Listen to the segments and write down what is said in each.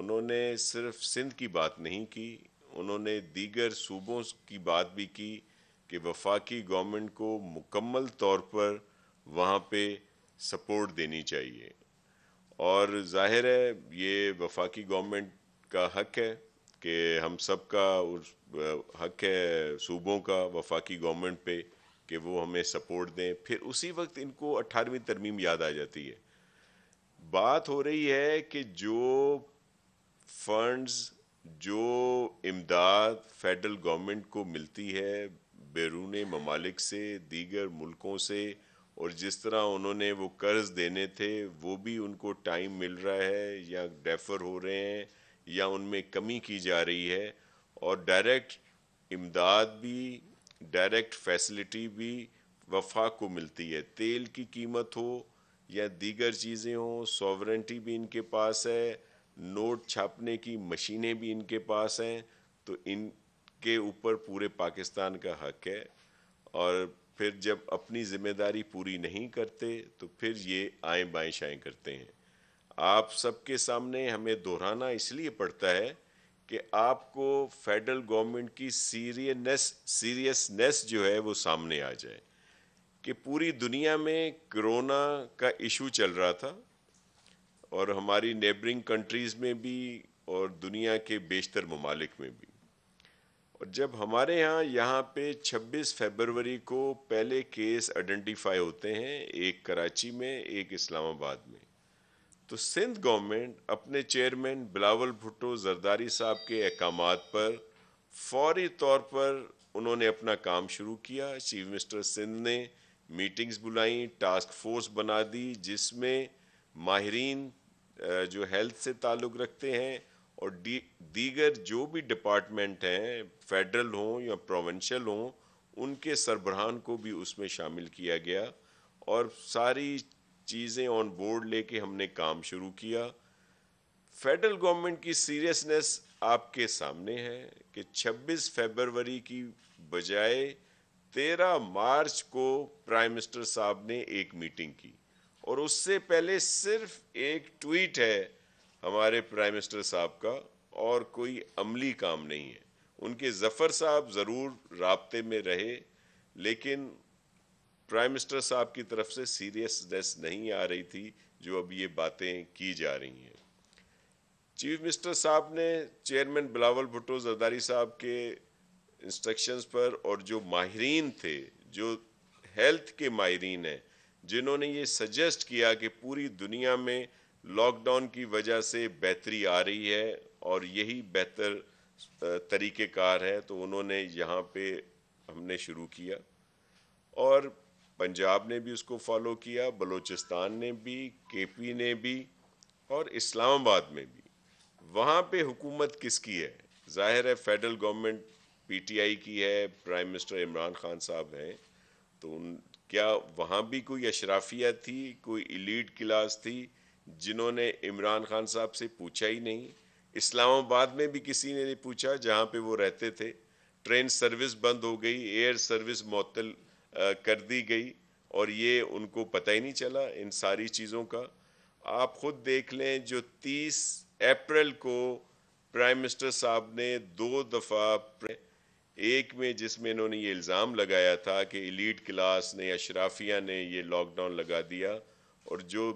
उन्होंने सिर्फ सिंध की बात नहीं की उन्होंने दीगर सूबों की बात भी की कि वफाकी गवर्नमेंट को मुकम्मल तौर पर वहाँ पे सपोर्ट देनी चाहिए और जाहिर है ये वफाकी गवर्नमेंट का हक है कि हम सब का उस हक है सूबों का वफाकी गवर्नमेंट पे कि वो हमें सपोर्ट दें फिर उसी वक्त इनको अट्ठारहवीं तरमीम याद आ जाती है बात हो रही है कि जो फंड्स जो इमदाद फेडरल गवर्नमेंट को मिलती है बैरून ममालिक से दीगर मुल्कों से और जिस तरह उन्होंने वो कर्ज देने थे वो भी उनको टाइम मिल रहा है या डेफर हो रहे हैं या उनमें कमी की जा रही है और डायरेक्ट इमदाद भी डायरेक्ट फैसिलिटी भी वफा को मिलती है तेल की कीमत हो या दीगर चीज़ें हों सॉवरेंटी भी इनके पास है नोट छापने की मशीनें भी इनके पास हैं तो इनके ऊपर पूरे पाकिस्तान का हक है और फिर जब अपनी जिम्मेदारी पूरी नहीं करते तो फिर ये आए बाएँ शाएँ करते हैं आप सबके सामने हमें दोहराना इसलिए पड़ता है कि आपको फेडरल गवर्नमेंट की सीरियनेस सीरियसनेस जो है वो सामने आ जाए कि पूरी दुनिया में कोरोना का इशू चल रहा था और हमारी नेबरिंग कंट्रीज़ में भी और दुनिया के बेशतर ममालिक में भी और जब हमारे यहाँ यहाँ पे 26 फरवरी को पहले केस आइडेंटिफाई होते हैं एक कराची में एक इस्लामाबाद में तो सिंध गवर्नमेंट अपने चेयरमैन बिलावल भुट्टो जरदारी साहब के अहकाम पर फौरी तौर पर उन्होंने अपना काम शुरू किया चीफ मिनिस्टर सिंध ने मीटिंग्स बुलाई टास्क फोर्स बना दी जिसमें माहरीन जो हेल्थ से ताल्लुक़ रखते हैं और दीगर जो भी डिपार्टमेंट हैं फेडरल हों या प्रोवेंशल हों उनके सरबराहान को भी उसमें शामिल किया गया और सारी चीज़ें ऑन बोर्ड लेके हमने काम शुरू किया फेडरल गवर्नमेंट की सीरियसनेस आपके सामने है कि 26 फरवरी की बजाय 13 मार्च को प्राइम मिनिस्टर साहब ने एक मीटिंग की और उससे पहले सिर्फ एक ट्वीट है हमारे प्राइम मिनिस्टर साहब का और कोई अमली काम नहीं है उनके जफर साहब ज़रूर रबते में रहे लेकिन प्राइम मिनिस्टर साहब की तरफ से सीरियसनेस नहीं आ रही थी जो अब ये बातें की जा रही हैं चीफ मिनिस्टर साहब ने चेयरमैन बिलावल भुट्टो जरदारी साहब के इंस्ट्रक्शंस पर और जो माहरीन थे जो हेल्थ के माहरीन हैं जिन्होंने ये सजेस्ट किया कि पूरी दुनिया में लॉकडाउन की वजह से बेहतरी आ रही है और यही बेहतर तरीक़ेकार है तो उन्होंने यहाँ पे हमने शुरू किया और पंजाब ने भी उसको फॉलो किया बलूचिस्तान ने भी केपी ने भी और इस्लामाबाद में भी वहाँ पे हुकूमत किसकी है जाहिर है फेडरल गवर्नमेंट पीटीआई की है प्राइम मिनिस्टर इमरान खान साहब हैं तो उन क्या वहाँ भी कोई अशराफिया थी कोई इलीट क्लास थी जिन्होंने इमरान खान साहब से पूछा ही नहीं इस्लामाबाद में भी किसी ने नहीं पूछा जहाँ पे वो रहते थे ट्रेन सर्विस बंद हो गई एयर सर्विस मअतल कर दी गई और ये उनको पता ही नहीं चला इन सारी चीज़ों का आप खुद देख लें जो 30 अप्रैल को प्राइम मिनिस्टर साहब ने दो दफ़ा एक में जिसमें इन्होंने ये इल्ज़ाम लगाया था कि इलीट क्लास ने अशराफिया ने ये लॉकडाउन लगा दिया और जो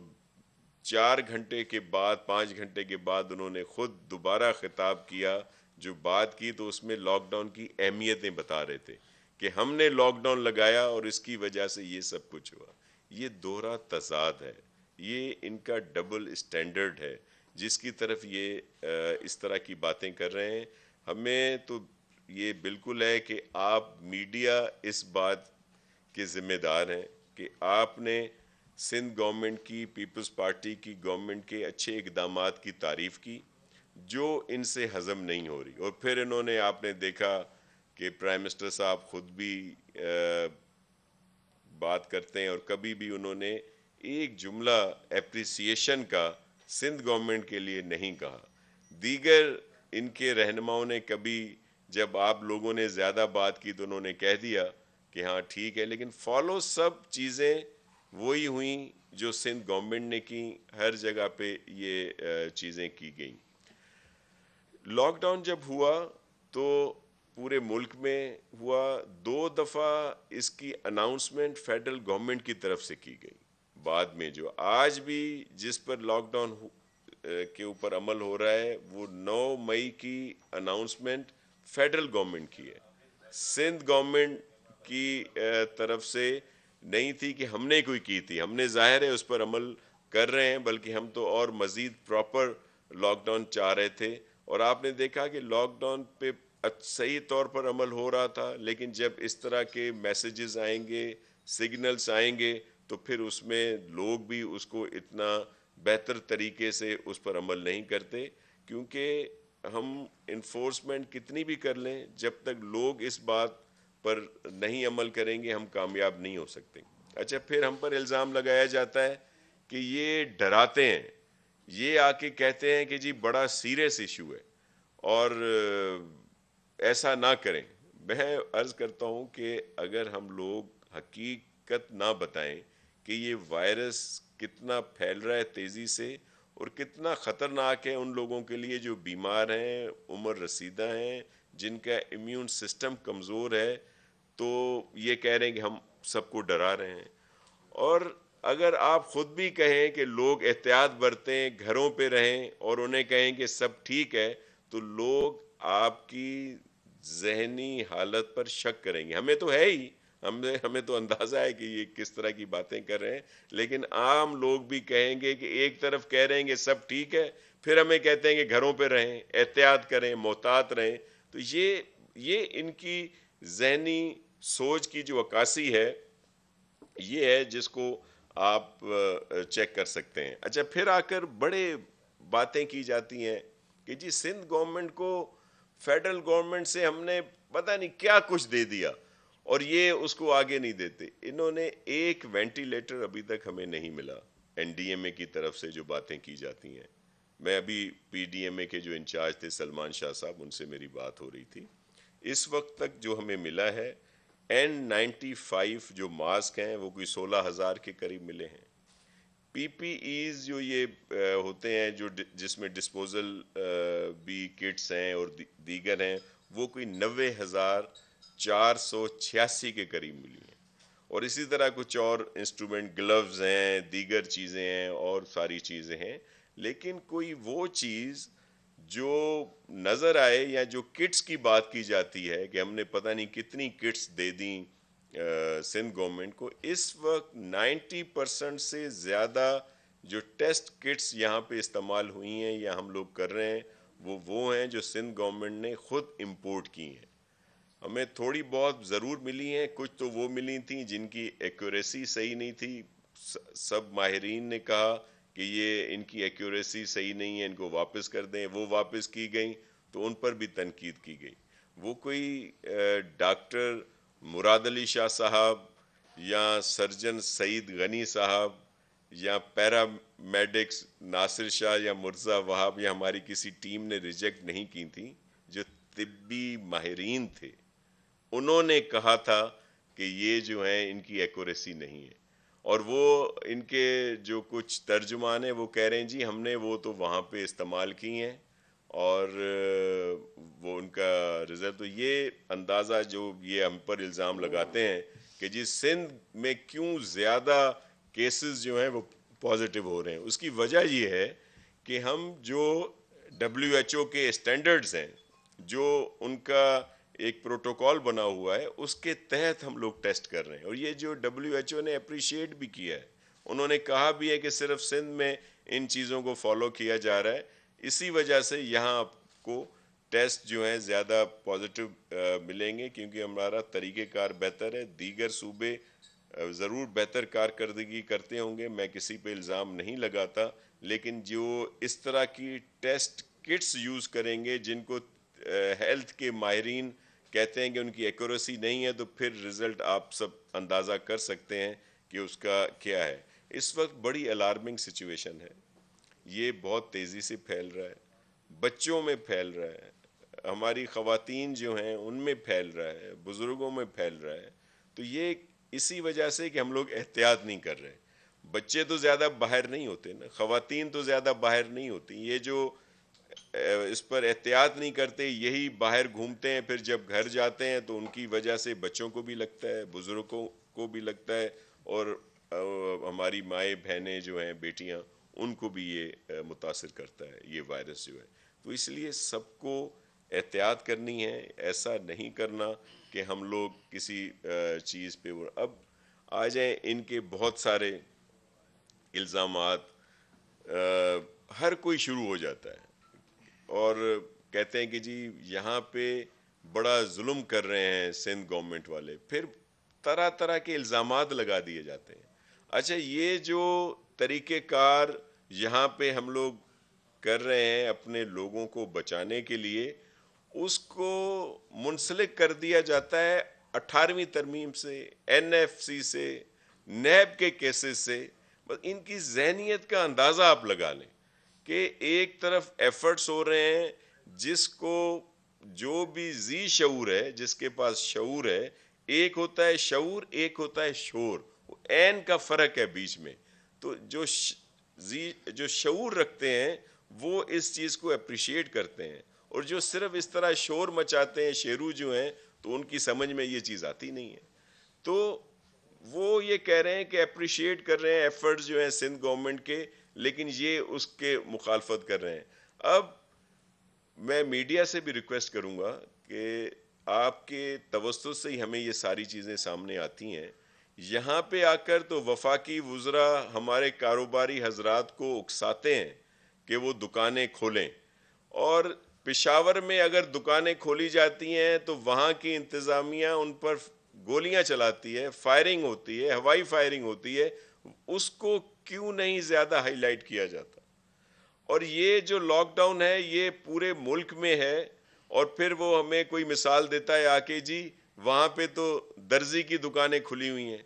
चार घंटे के बाद पाँच घंटे के बाद उन्होंने ख़ुद दोबारा खिताब किया जो बात की तो उसमें लॉकडाउन की अहमियतें बता रहे थे कि हमने लॉकडाउन लगाया और इसकी वजह से ये सब कुछ हुआ ये दोहरा तजाद है ये इनका डबल स्टैंडर्ड है जिसकी तरफ ये इस तरह की बातें कर रहे हैं हमें तो ये बिल्कुल है कि आप मीडिया इस बात के ज़िम्मेदार हैं कि आपने सिंध गवर्नमेंट की पीपल्स पार्टी की गवर्नमेंट के अच्छे इकदाम की तारीफ़ की जो इनसे हज़म नहीं हो रही और फिर इन्होंने आपने देखा कि प्राइम मिनिस्टर साहब खुद भी आ, बात करते हैं और कभी भी उन्होंने एक जुमला एप्रिसिएशन का सिंध गवर्नमेंट के लिए नहीं कहा दीगर इनके रहनुमाओं ने कभी जब आप लोगों ने ज़्यादा बात की तो उन्होंने कह दिया कि हाँ ठीक है लेकिन फॉलो सब चीज़ें वही हुई जो सिंध गवर्नमेंट ने की हर जगह पे ये चीज़ें की गई लॉकडाउन जब हुआ तो पूरे मुल्क में हुआ दो दफ़ा इसकी अनाउंसमेंट फेडरल गवर्नमेंट की तरफ से की गई बाद में जो आज भी जिस पर लॉकडाउन के ऊपर अमल हो रहा है वो 9 मई की अनाउंसमेंट फेडरल गवर्नमेंट की है सिंध गवर्नमेंट की तरफ से नहीं थी कि हमने कोई की थी हमने जाहिर है उस पर अमल कर रहे हैं बल्कि हम तो और मज़ीद प्रॉपर लॉकडाउन चाह रहे थे और आपने देखा कि लॉकडाउन पे सही तौर पर अमल हो रहा था लेकिन जब इस तरह के मैसेजेस आएंगे सिग्नल्स आएंगे तो फिर उसमें लोग भी उसको इतना बेहतर तरीके से उस पर अमल नहीं करते क्योंकि हम इन्फोर्समेंट कितनी भी कर लें जब तक लोग इस बात पर नहीं अमल करेंगे हम कामयाब नहीं हो सकते अच्छा फिर हम पर इल्ज़ाम लगाया जाता है कि ये डराते हैं ये आके कहते हैं कि जी बड़ा सीरियस इशू है और ऐसा ना करें मैं अर्ज़ करता हूं कि अगर हम लोग हकीकत ना बताएं कि ये वायरस कितना फैल रहा है तेज़ी से और कितना ख़तरनाक है उन लोगों के लिए जो बीमार हैं उम्र रसीदा हैं जिनका इम्यून सिस्टम कमज़ोर है तो ये कह रहे हैं कि हम सबको डरा रहे हैं और अगर आप ख़ुद भी कहें कि लोग एहतियात बरतें घरों पे रहें और उन्हें कहें कि सब ठीक है तो लोग आपकी जहनी हालत पर शक करेंगे हमें तो है ही हमने हमें तो अंदाजा है कि ये किस तरह की बातें कर रहे हैं लेकिन आम लोग भी कहेंगे कि एक तरफ कह रहे हैं कि सब ठीक है फिर हमें कहते हैं कि घरों पर रहें एहतियात करें मोहतात रहें तो ये ये इनकी जहनी सोच की जो अक्सी है ये है जिसको आप चेक कर सकते हैं अच्छा फिर आकर बड़े बातें की जाती हैं कि जी सिंध गवर्नमेंट को फेडरल गवर्नमेंट से हमने पता नहीं क्या कुछ दे दिया और ये उसको आगे नहीं देते इन्होंने एक वेंटिलेटर अभी तक हमें नहीं मिला एनडीएमए की तरफ से जो बातें की जाती हैं मैं अभी पीडीएमए के जो इंचार्ज थे सलमान शाह साहब उनसे मेरी बात हो रही थी इस वक्त तक जो हमें मिला है एन नाइन्टी फाइव जो मास्क हैं वो कोई सोलह हज़ार के करीब मिले हैं पी जो ये होते हैं जो जिसमें डिस्पोजल भी किट्स हैं और दीगर हैं वो कोई नबे हज़ार चार सौ छियासी के करीब मिली हैं और इसी तरह कुछ और इंस्ट्रूमेंट ग्लव्स हैं दीगर चीज़ें हैं और सारी चीज़ें हैं लेकिन कोई वो चीज़ जो नज़र आए या जो किट्स की बात की जाती है कि हमने पता नहीं कितनी किट्स दे दी सिंध गवर्नमेंट को इस वक्त 90 परसेंट से ज़्यादा जो टेस्ट किट्स यहाँ पे इस्तेमाल हुई हैं या हम लोग कर रहे हैं वो वो हैं जो सिंध गवर्नमेंट ने ख़ुद इम्पोर्ट की हैं हमें थोड़ी बहुत ज़रूर मिली हैं कुछ तो वो मिली थी जिनकी एक्यूरेसी सही नहीं थी सब माहरीन ने कहा कि ये इनकी एक्यूरेसी सही नहीं है इनको वापस कर दें वो वापस की गई तो उन पर भी तनकीद की गई वो कोई डॉक्टर मुराद अली शाह साहब या सर्जन सईद गनी साहब या पैरा मेडिक्स नासिर शाह या मुर्जा वहाब या हमारी किसी टीम ने रिजेक्ट नहीं की थी जो तिब्बी माहरीन थे उन्होंने कहा था कि ये जो है इनकी एक्यूरेसी नहीं है और वो इनके जो कुछ तर्जुमान है वो कह रहे हैं जी हमने वो तो वहाँ पे इस्तेमाल की हैं और वो उनका रिजल्ट तो ये अंदाज़ा जो ये हम पर इल्ज़ाम लगाते हैं कि जी सिंध में क्यों ज़्यादा केसेस जो हैं वो पॉजिटिव हो रहे हैं उसकी वजह ये है कि हम जो डब्ल्यू एच ओ के स्टैंडर्ड्स हैं जो उनका एक प्रोटोकॉल बना हुआ है उसके तहत हम लोग टेस्ट कर रहे हैं और ये जो डब्ल्यू ने अप्रिशिएट भी किया है उन्होंने कहा भी है कि सिर्फ सिंध में इन चीज़ों को फॉलो किया जा रहा है इसी वजह से यहाँ आपको टेस्ट जो है ज़्यादा पॉजिटिव मिलेंगे क्योंकि हमारा तरीक़ेकार बेहतर है दीगर सूबे ज़रूर बेहतर कारकर्दगी करते होंगे मैं किसी पे इल्ज़ाम नहीं लगाता लेकिन जो इस तरह की टेस्ट किट्स यूज़ करेंगे जिनको हेल्थ के माहरीन कहते हैं कि उनकी एक्यूरेसी नहीं है तो फिर रिजल्ट आप सब अंदाज़ा कर सकते हैं कि उसका क्या है इस वक्त बड़ी अलार्मिंग सिचुएशन है ये बहुत तेज़ी से फैल रहा है बच्चों में फैल रहा है हमारी खातन जो हैं उनमें फैल रहा है बुज़ुर्गों में फैल रहा है तो ये इसी वजह से कि हम लोग एहतियात नहीं कर रहे बच्चे तो ज़्यादा बाहर नहीं होते ना खातन तो ज़्यादा बाहर नहीं होती ये जो इस पर एहतियात नहीं करते यही बाहर घूमते हैं फिर जब घर जाते हैं तो उनकी वजह से बच्चों को भी लगता है बुज़ुर्गों को भी लगता है और हमारी माए बहनें जो हैं बेटियाँ उनको भी ये मुतासर करता है ये वायरस जो है तो इसलिए सबको एहतियात करनी है ऐसा नहीं करना कि हम लोग किसी चीज़ पे अब आ जाएं इनके बहुत सारे इल्ज़ाम हर कोई शुरू हो जाता है और कहते हैं कि जी यहाँ पे बड़ा जुल्म कर रहे हैं सिंध गवर्नमेंट वाले फिर तरह तरह के इल्ज़ाम लगा दिए जाते हैं अच्छा ये जो तरीक़ेकार यहाँ पे हम लोग कर रहे हैं अपने लोगों को बचाने के लिए उसको मुंसलिक कर दिया जाता है अट्ठारहवीं तरमीम से एन एफ सी से नैब के केसेस से बस इनकी जहनीत का अंदाज़ा आप लगा लें कि एक तरफ एफर्ट्स हो रहे हैं जिसको जो भी जी शूर है जिसके पास शूर है एक होता है शूर एक होता है शोर एन का फर्क है बीच में तो जो जी जो शूर रखते हैं वो इस चीज़ को अप्रिशिएट करते हैं और जो सिर्फ इस तरह शोर मचाते हैं शेरू जो हैं तो उनकी समझ में ये चीज़ आती नहीं है तो वो ये कह रहे हैं कि अप्रिशिएट कर रहे हैं एफर्ट्स जो हैं सिंध गवर्नमेंट के लेकिन ये उसके मुखालफत कर रहे हैं अब मैं मीडिया से भी रिक्वेस्ट करूँगा कि आपके तवस्त से ही हमें ये सारी चीज़ें सामने आती हैं यहाँ पे आकर तो वफाकी वज़रा हमारे कारोबारी हजरात को उकसाते हैं कि वो दुकानें खोलें और पेशावर में अगर दुकानें खोली जाती हैं तो वहाँ की इंतज़ामिया उन पर गोलियाँ चलाती है फायरिंग होती है हवाई फायरिंग होती है उसको क्यों नहीं ज़्यादा हाईलाइट किया जाता और ये जो लॉकडाउन है ये पूरे मुल्क में है और फिर वो हमें कोई मिसाल देता है आके जी वहां पे तो दर्जी की दुकानें खुली हुई हैं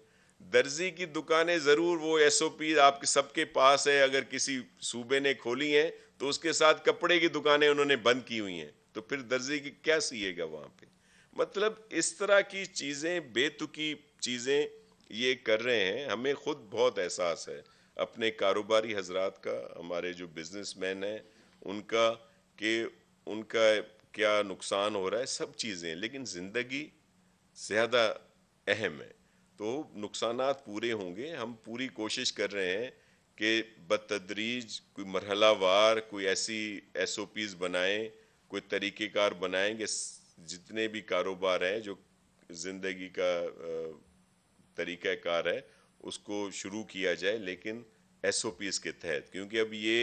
दर्जी की दुकानें ज़रूर वो एस ओ पी आपके सबके पास है अगर किसी सूबे ने खोली हैं तो उसके साथ कपड़े की दुकानें उन्होंने बंद की हुई हैं तो फिर दर्जी की क्या सीएगा वहां पे मतलब इस तरह की चीज़ें बेतुकी चीज़ें ये कर रहे हैं हमें खुद बहुत एहसास है अपने कारोबारी हजरात का हमारे जो बिजनेस मैन हैं उनका के उनका क्या नुकसान हो रहा है सब चीज़ें लेकिन ज़िंदगी ज़्यादा अहम है तो नुकसान पूरे होंगे हम पूरी कोशिश कर रहे हैं कि बतदरीज कोई मरहलावार कोई ऐसी एस ओ पीज़ बनाएँ कोई तरीक़ेकार बनाएँ कि जितने भी कारोबार हैं जो ज़िंदगी का तरीक़ाकार है उसको शुरू किया जाए लेकिन एस के तहत क्योंकि अब ये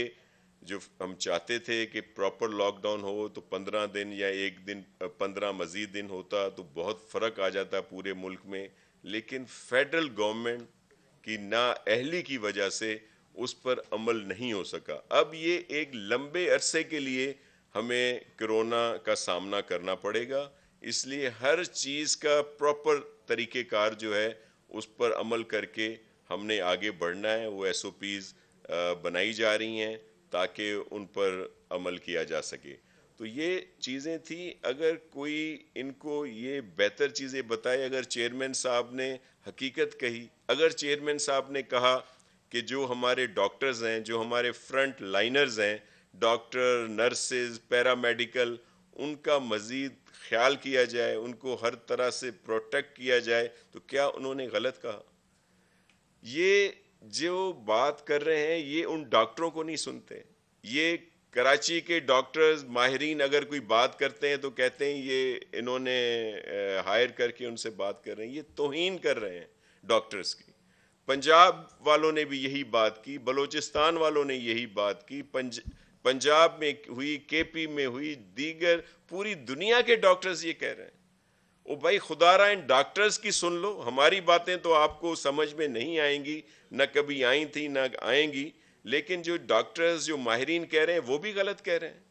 जो हम चाहते थे कि प्रॉपर लॉकडाउन हो तो पंद्रह दिन या एक दिन पंद्रह मज़ीद दिन होता तो बहुत फ़र्क आ जाता पूरे मुल्क में लेकिन फेडरल गवर्नमेंट की ना अहली की वजह से उस पर अमल नहीं हो सका अब ये एक लंबे अरसे के लिए हमें कोरोना का सामना करना पड़ेगा इसलिए हर चीज़ का प्रॉपर तरीक़ेकार जो है उस पर अमल करके हमने आगे बढ़ना है वो एस बनाई जा रही हैं ताकि उन पर अमल किया जा सके तो ये चीज़ें थी अगर कोई इनको ये बेहतर चीज़ें बताए अगर चेयरमैन साहब ने हकीकत कही अगर चेयरमैन साहब ने कहा कि जो हमारे डॉक्टर्स हैं जो हमारे फ्रंट लाइनर्स हैं डॉक्टर नर्सेज पैरामेडिकल उनका मज़ीद ख्याल किया जाए उनको हर तरह से प्रोटेक्ट किया जाए तो क्या उन्होंने गलत कहा ये जो बात कर रहे हैं ये उन डॉक्टरों को नहीं सुनते ये कराची के डॉक्टर्स माहरीन अगर कोई बात करते हैं तो कहते हैं ये इन्होंने हायर करके उनसे बात कर रहे हैं ये तोहन कर रहे हैं डॉक्टर्स की पंजाब वालों ने भी यही बात की बलूचिस्तान वालों ने यही बात की पंज पंजाब में हुई केपी में हुई दीगर पूरी दुनिया के डॉक्टर्स ये कह रहे हैं ओ भाई खुदा रहा इन डॉक्टर्स की सुन लो हमारी बातें तो आपको समझ में नहीं आएंगी ना कभी आई थी ना आएंगी लेकिन जो डॉक्टर्स जो माहरीन कह रहे हैं वो भी गलत कह रहे हैं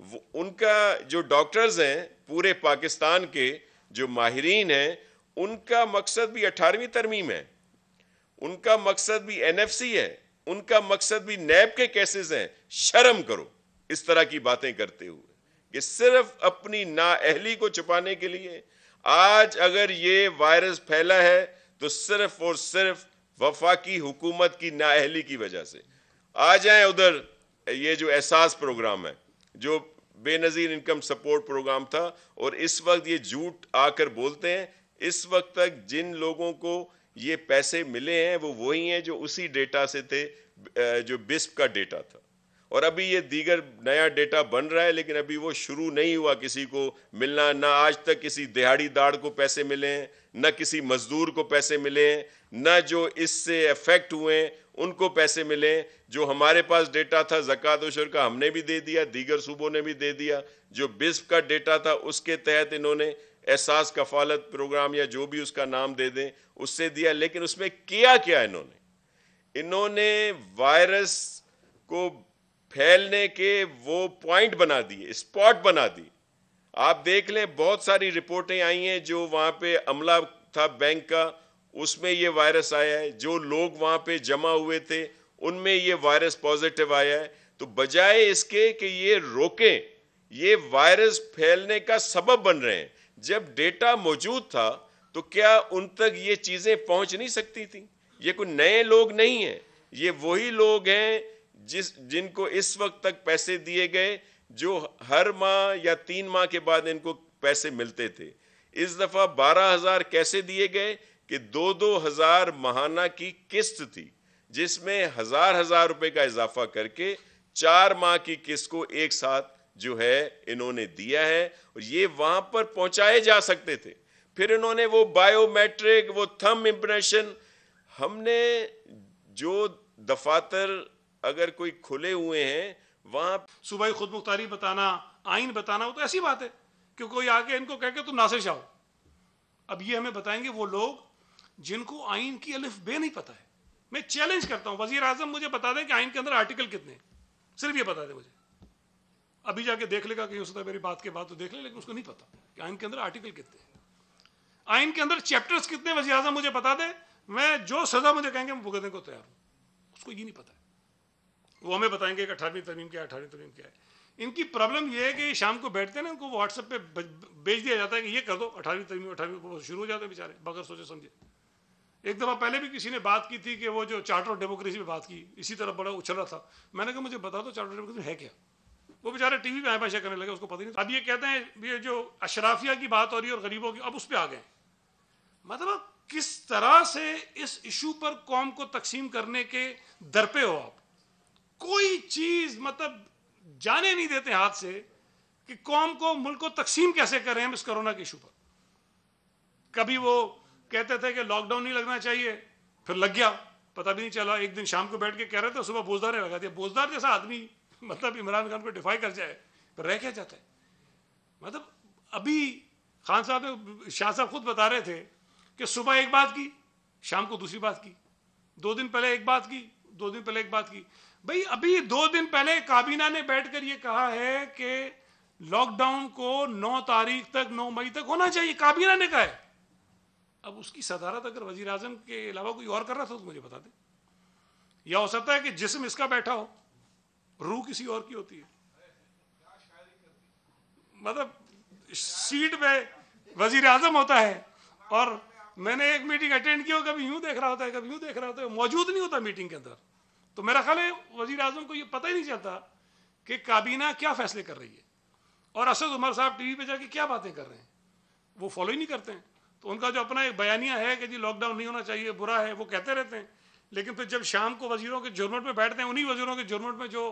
वो, उनका जो डॉक्टर्स हैं पूरे पाकिस्तान के जो माहरीन हैं उनका मकसद भी अठारहवीं तरमीम है उनका मकसद भी एनएफसी है उनका मकसद भी नैब के केसेस हैं शर्म करो इस तरह की बातें करते हुए कि सिर्फ अपनी नाअहली को छुपाने के लिए आज अगर ये वायरस फैला है तो सिर्फ और सिर्फ वफाकी हुकूमत की नाअहली की वजह से आ जाए उधर ये जो एहसास प्रोग्राम है जो बेनज़ीर इनकम सपोर्ट प्रोग्राम था और इस वक्त ये झूठ आकर बोलते हैं इस वक्त तक जिन लोगों को ये पैसे मिले हैं वो वही हैं जो उसी डेटा से थे जो बिस्प का डेटा था और अभी ये दीगर नया डेटा बन रहा है लेकिन अभी वो शुरू नहीं हुआ किसी को मिलना ना आज तक किसी दिहाड़ी दाड़ को पैसे मिले हैं न किसी मजदूर को पैसे मिले हैं न जो इससे अफेक्ट हुए हैं उनको पैसे मिले जो हमारे पास डेटा था जक़ात वशर का हमने भी दे दिया दीगर सूबों ने भी दे दिया जो बिस्प का डेटा था उसके तहत इन्होंने एहसास कफालत प्रोग्राम या जो भी उसका नाम दे दें उससे दिया लेकिन उसमें किया क्या इन्होंने इन्होंने वायरस को फैलने के वो पॉइंट बना दिए स्पॉट बना दी आप देख लें बहुत सारी रिपोर्टें आई हैं जो वहाँ पे अमला था बैंक का उसमें ये वायरस आया है जो लोग वहाँ पे जमा हुए थे उनमें ये वायरस पॉजिटिव आया है तो बजाय इसके कि ये रोकें ये वायरस फैलने का सबब बन रहे हैं जब डेटा मौजूद था तो क्या उन तक ये चीज़ें पहुंच नहीं सकती थी ये कोई नए लोग नहीं हैं ये वही लोग हैं जिस जिनको इस वक्त तक पैसे दिए गए जो हर माह या तीन माह के बाद इनको पैसे मिलते थे इस दफ़ा बारह हज़ार कैसे दिए गए कि दो दो हज़ार महाना की किस्त थी जिसमें हज़ार हज़ार रुपए का इजाफा करके चार माह की किस्त को एक साथ जो है इन्होंने दिया है और ये वहां पर पहुंचाए जा सकते थे फिर इन्होंने वो बायोमेट्रिक वो थम इम्प्रेशन हमने जो दफातर अगर कोई खुले हुए हैं वहां सुबह खुद मुख्तारी बताना आइन बताना वो तो ऐसी बात है कि कोई आके इनको कह के तुम नासिर जाओ अब ये हमें बताएंगे वो लोग जिनको आइन की अलिफ बे नहीं पता है मैं चैलेंज करता हूं वजीर आजम मुझे बता दें कि आइन के अंदर आर्टिकल कितने सिर्फ ये बता दें मुझे अभी जाके देख लेगा कहीं हो मेरी बात के बाद तो देख ले लेकिन उसको नहीं पता कि आइन के अंदर आर्टिकल कितने हैं आइन के अंदर चैप्टर्स कितने वजी अजम मुझे बता दे मैं जो सजा मुझे कहेंगे मैं भुगतने को तैयार हूँ उसको ये नहीं पता है वो हमें बताएंगे कि अठारहवीं तरीम क्या है अठारहवीं तरीम क्या है इनकी प्रॉब्लम ये है कि शाम को बैठते हैं ना उनको व्हाट्सएप पे बेच दिया जाता है कि ये कर दो अठारहवीं तरीम अठारहवीं शुरू हो जाते हैं बेचारे बगैर सोचे समझे एक दफ़ा पहले भी किसी ने बात की थी कि वो जो चार्टर ऑफ डेमोक्रेसी में बात की इसी तरह बड़ा उछल रहा था मैंने कहा मुझे बता दो चार्टर ऑफ डेमोक्रेसी है क्या वो बेचारे टीवी पे पैसे करने लगे उसको पता नहीं अब ये कहते हैं ये जो अशराफिया की बात हो रही है और गरीबों की अब उस पर आ गए मतलब किस तरह से इस इशू पर कौम को तकसीम करने के दर पे हो आप कोई चीज मतलब जाने नहीं देते हाथ से कि कौम को मुल्क को तकसीम कैसे करें हम इस कोरोना के इशू पर कभी वो कहते थे कि लॉकडाउन नहीं लगना चाहिए फिर लग गया पता भी नहीं चला एक दिन शाम को बैठ के कह रहे थे सुबह बोझदार ने लगा दिया बोझदार जैसा आदमी मतलब इमरान खान को डिफाई कर जाए पर रह क्या जाता है मतलब अभी खान साहब ने शाह साहब खुद बता रहे थे कि सुबह एक बात की शाम को दूसरी बात की दो दिन पहले एक बात की दो दिन पहले एक बात की भाई अभी दो दिन पहले काबीना ने बैठकर ये कहा है कि लॉकडाउन को 9 तारीख तक 9 मई तक होना चाहिए काबीना ने कहा है अब उसकी सदारत अगर वजीर आजम के अलावा कोई और कर रहा था तो मुझे बता दे या हो सकता है कि जिसम इसका बैठा हो रूह किसी और की होती है मतलब सीट पे वजीर आजम होता है और मैंने एक मीटिंग अटेंड की हो कभी यूं देख रहा होता है कभी यूं देख रहा होता है मौजूद नहीं होता मीटिंग के अंदर तो मेरा ख्याल है वजीर आजम को ये पता ही नहीं चलता कि काबीना क्या फैसले कर रही है और असद उमर साहब टीवी पे जाके क्या बातें कर रहे हैं वो फॉलो ही नहीं करते हैं तो उनका जो अपना एक बयानिया है कि जी लॉकडाउन नहीं होना चाहिए बुरा है वो कहते रहते हैं लेकिन फिर जब शाम को वजीरों के जुर्मट में बैठते हैं उन्हीं वजीरों के जुर्मट में जो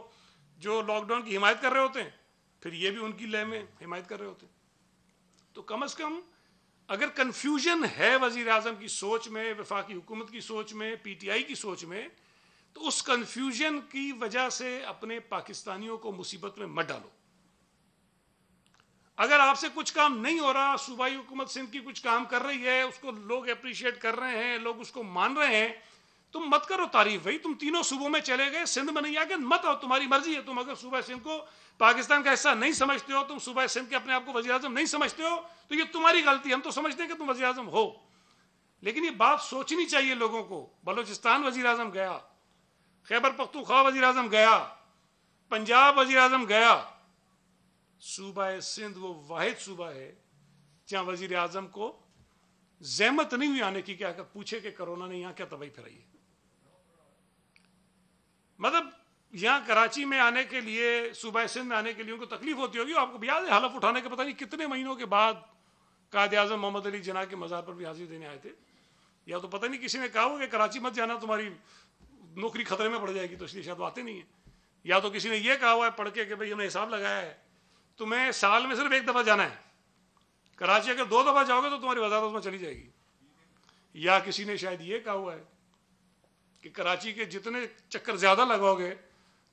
जो लॉकडाउन की हिमायत कर रहे होते हैं फिर ये भी उनकी लय में हिमायत कर रहे होते हैं तो कम अज़ कम अगर कन्फ्यूजन है वजीर अजम की सोच में वफाकी हुकूमत की सोच में पी टी आई की सोच में तो उस कन्फ्यूजन की वजह से अपने पाकिस्तानियों को मुसीबत में मत डालो अगर आपसे कुछ काम नहीं हो रहा सूबाई हुकूमत सिंध की कुछ काम कर रही है उसको लोग अप्रिशिएट कर रहे हैं लोग उसको मान रहे हैं तुम मत करो तारीफ भाई तुम तीनों सूबों में चले गए सिंध में नहीं आ गए मत आओ तुम्हारी मर्जी है तुम अगर सूबा सिंध को पाकिस्तान का हिस्सा नहीं समझते हो तुम सूबा सिंध के अपने आप को वजी अजम नहीं समझते हो तो ये तुम्हारी गलती हम तो समझते हैं कि तुम वजी अजम हो लेकिन ये बात सोचनी चाहिए लोगों को बलोचिस्तान वजी अजम गया खैबर पख्तूखवा वजी अजम गया पंजाब वजी अजम गया सूबा सिंध वो वाहिद सूबा है जहां वजीर आजम को जहमत नहीं हुई आने की क्या पूछे कि कोरोना ने यहाँ क्या तबाही फैलाई है मतलब यहाँ कराची में आने के लिए सुबह सिंध आने के लिए उनको तकलीफ होती होगी आपको याद है हलफ उठाने के पता नहीं कितने महीनों के बाद कायद अजम मोहम्मद अली जना के मज़ार पर भी हाजिर देने आए थे या तो पता नहीं किसी ने कहा हो कि कराची मत जाना तुम्हारी नौकरी खतरे में पड़ जाएगी तो इसलिए शायद आते नहीं है या तो किसी ने यह कहा हुआ है पढ़ के कि भाई हमने हिसाब लगाया है तुम्हें साल में सिर्फ एक दफ़ा जाना है कराची अगर दो दफ़ा जाओगे तो तुम्हारी वजारत में चली जाएगी या किसी ने शायद ये कहा हुआ है कि कराची के जितने चक्कर ज़्यादा लगाओगे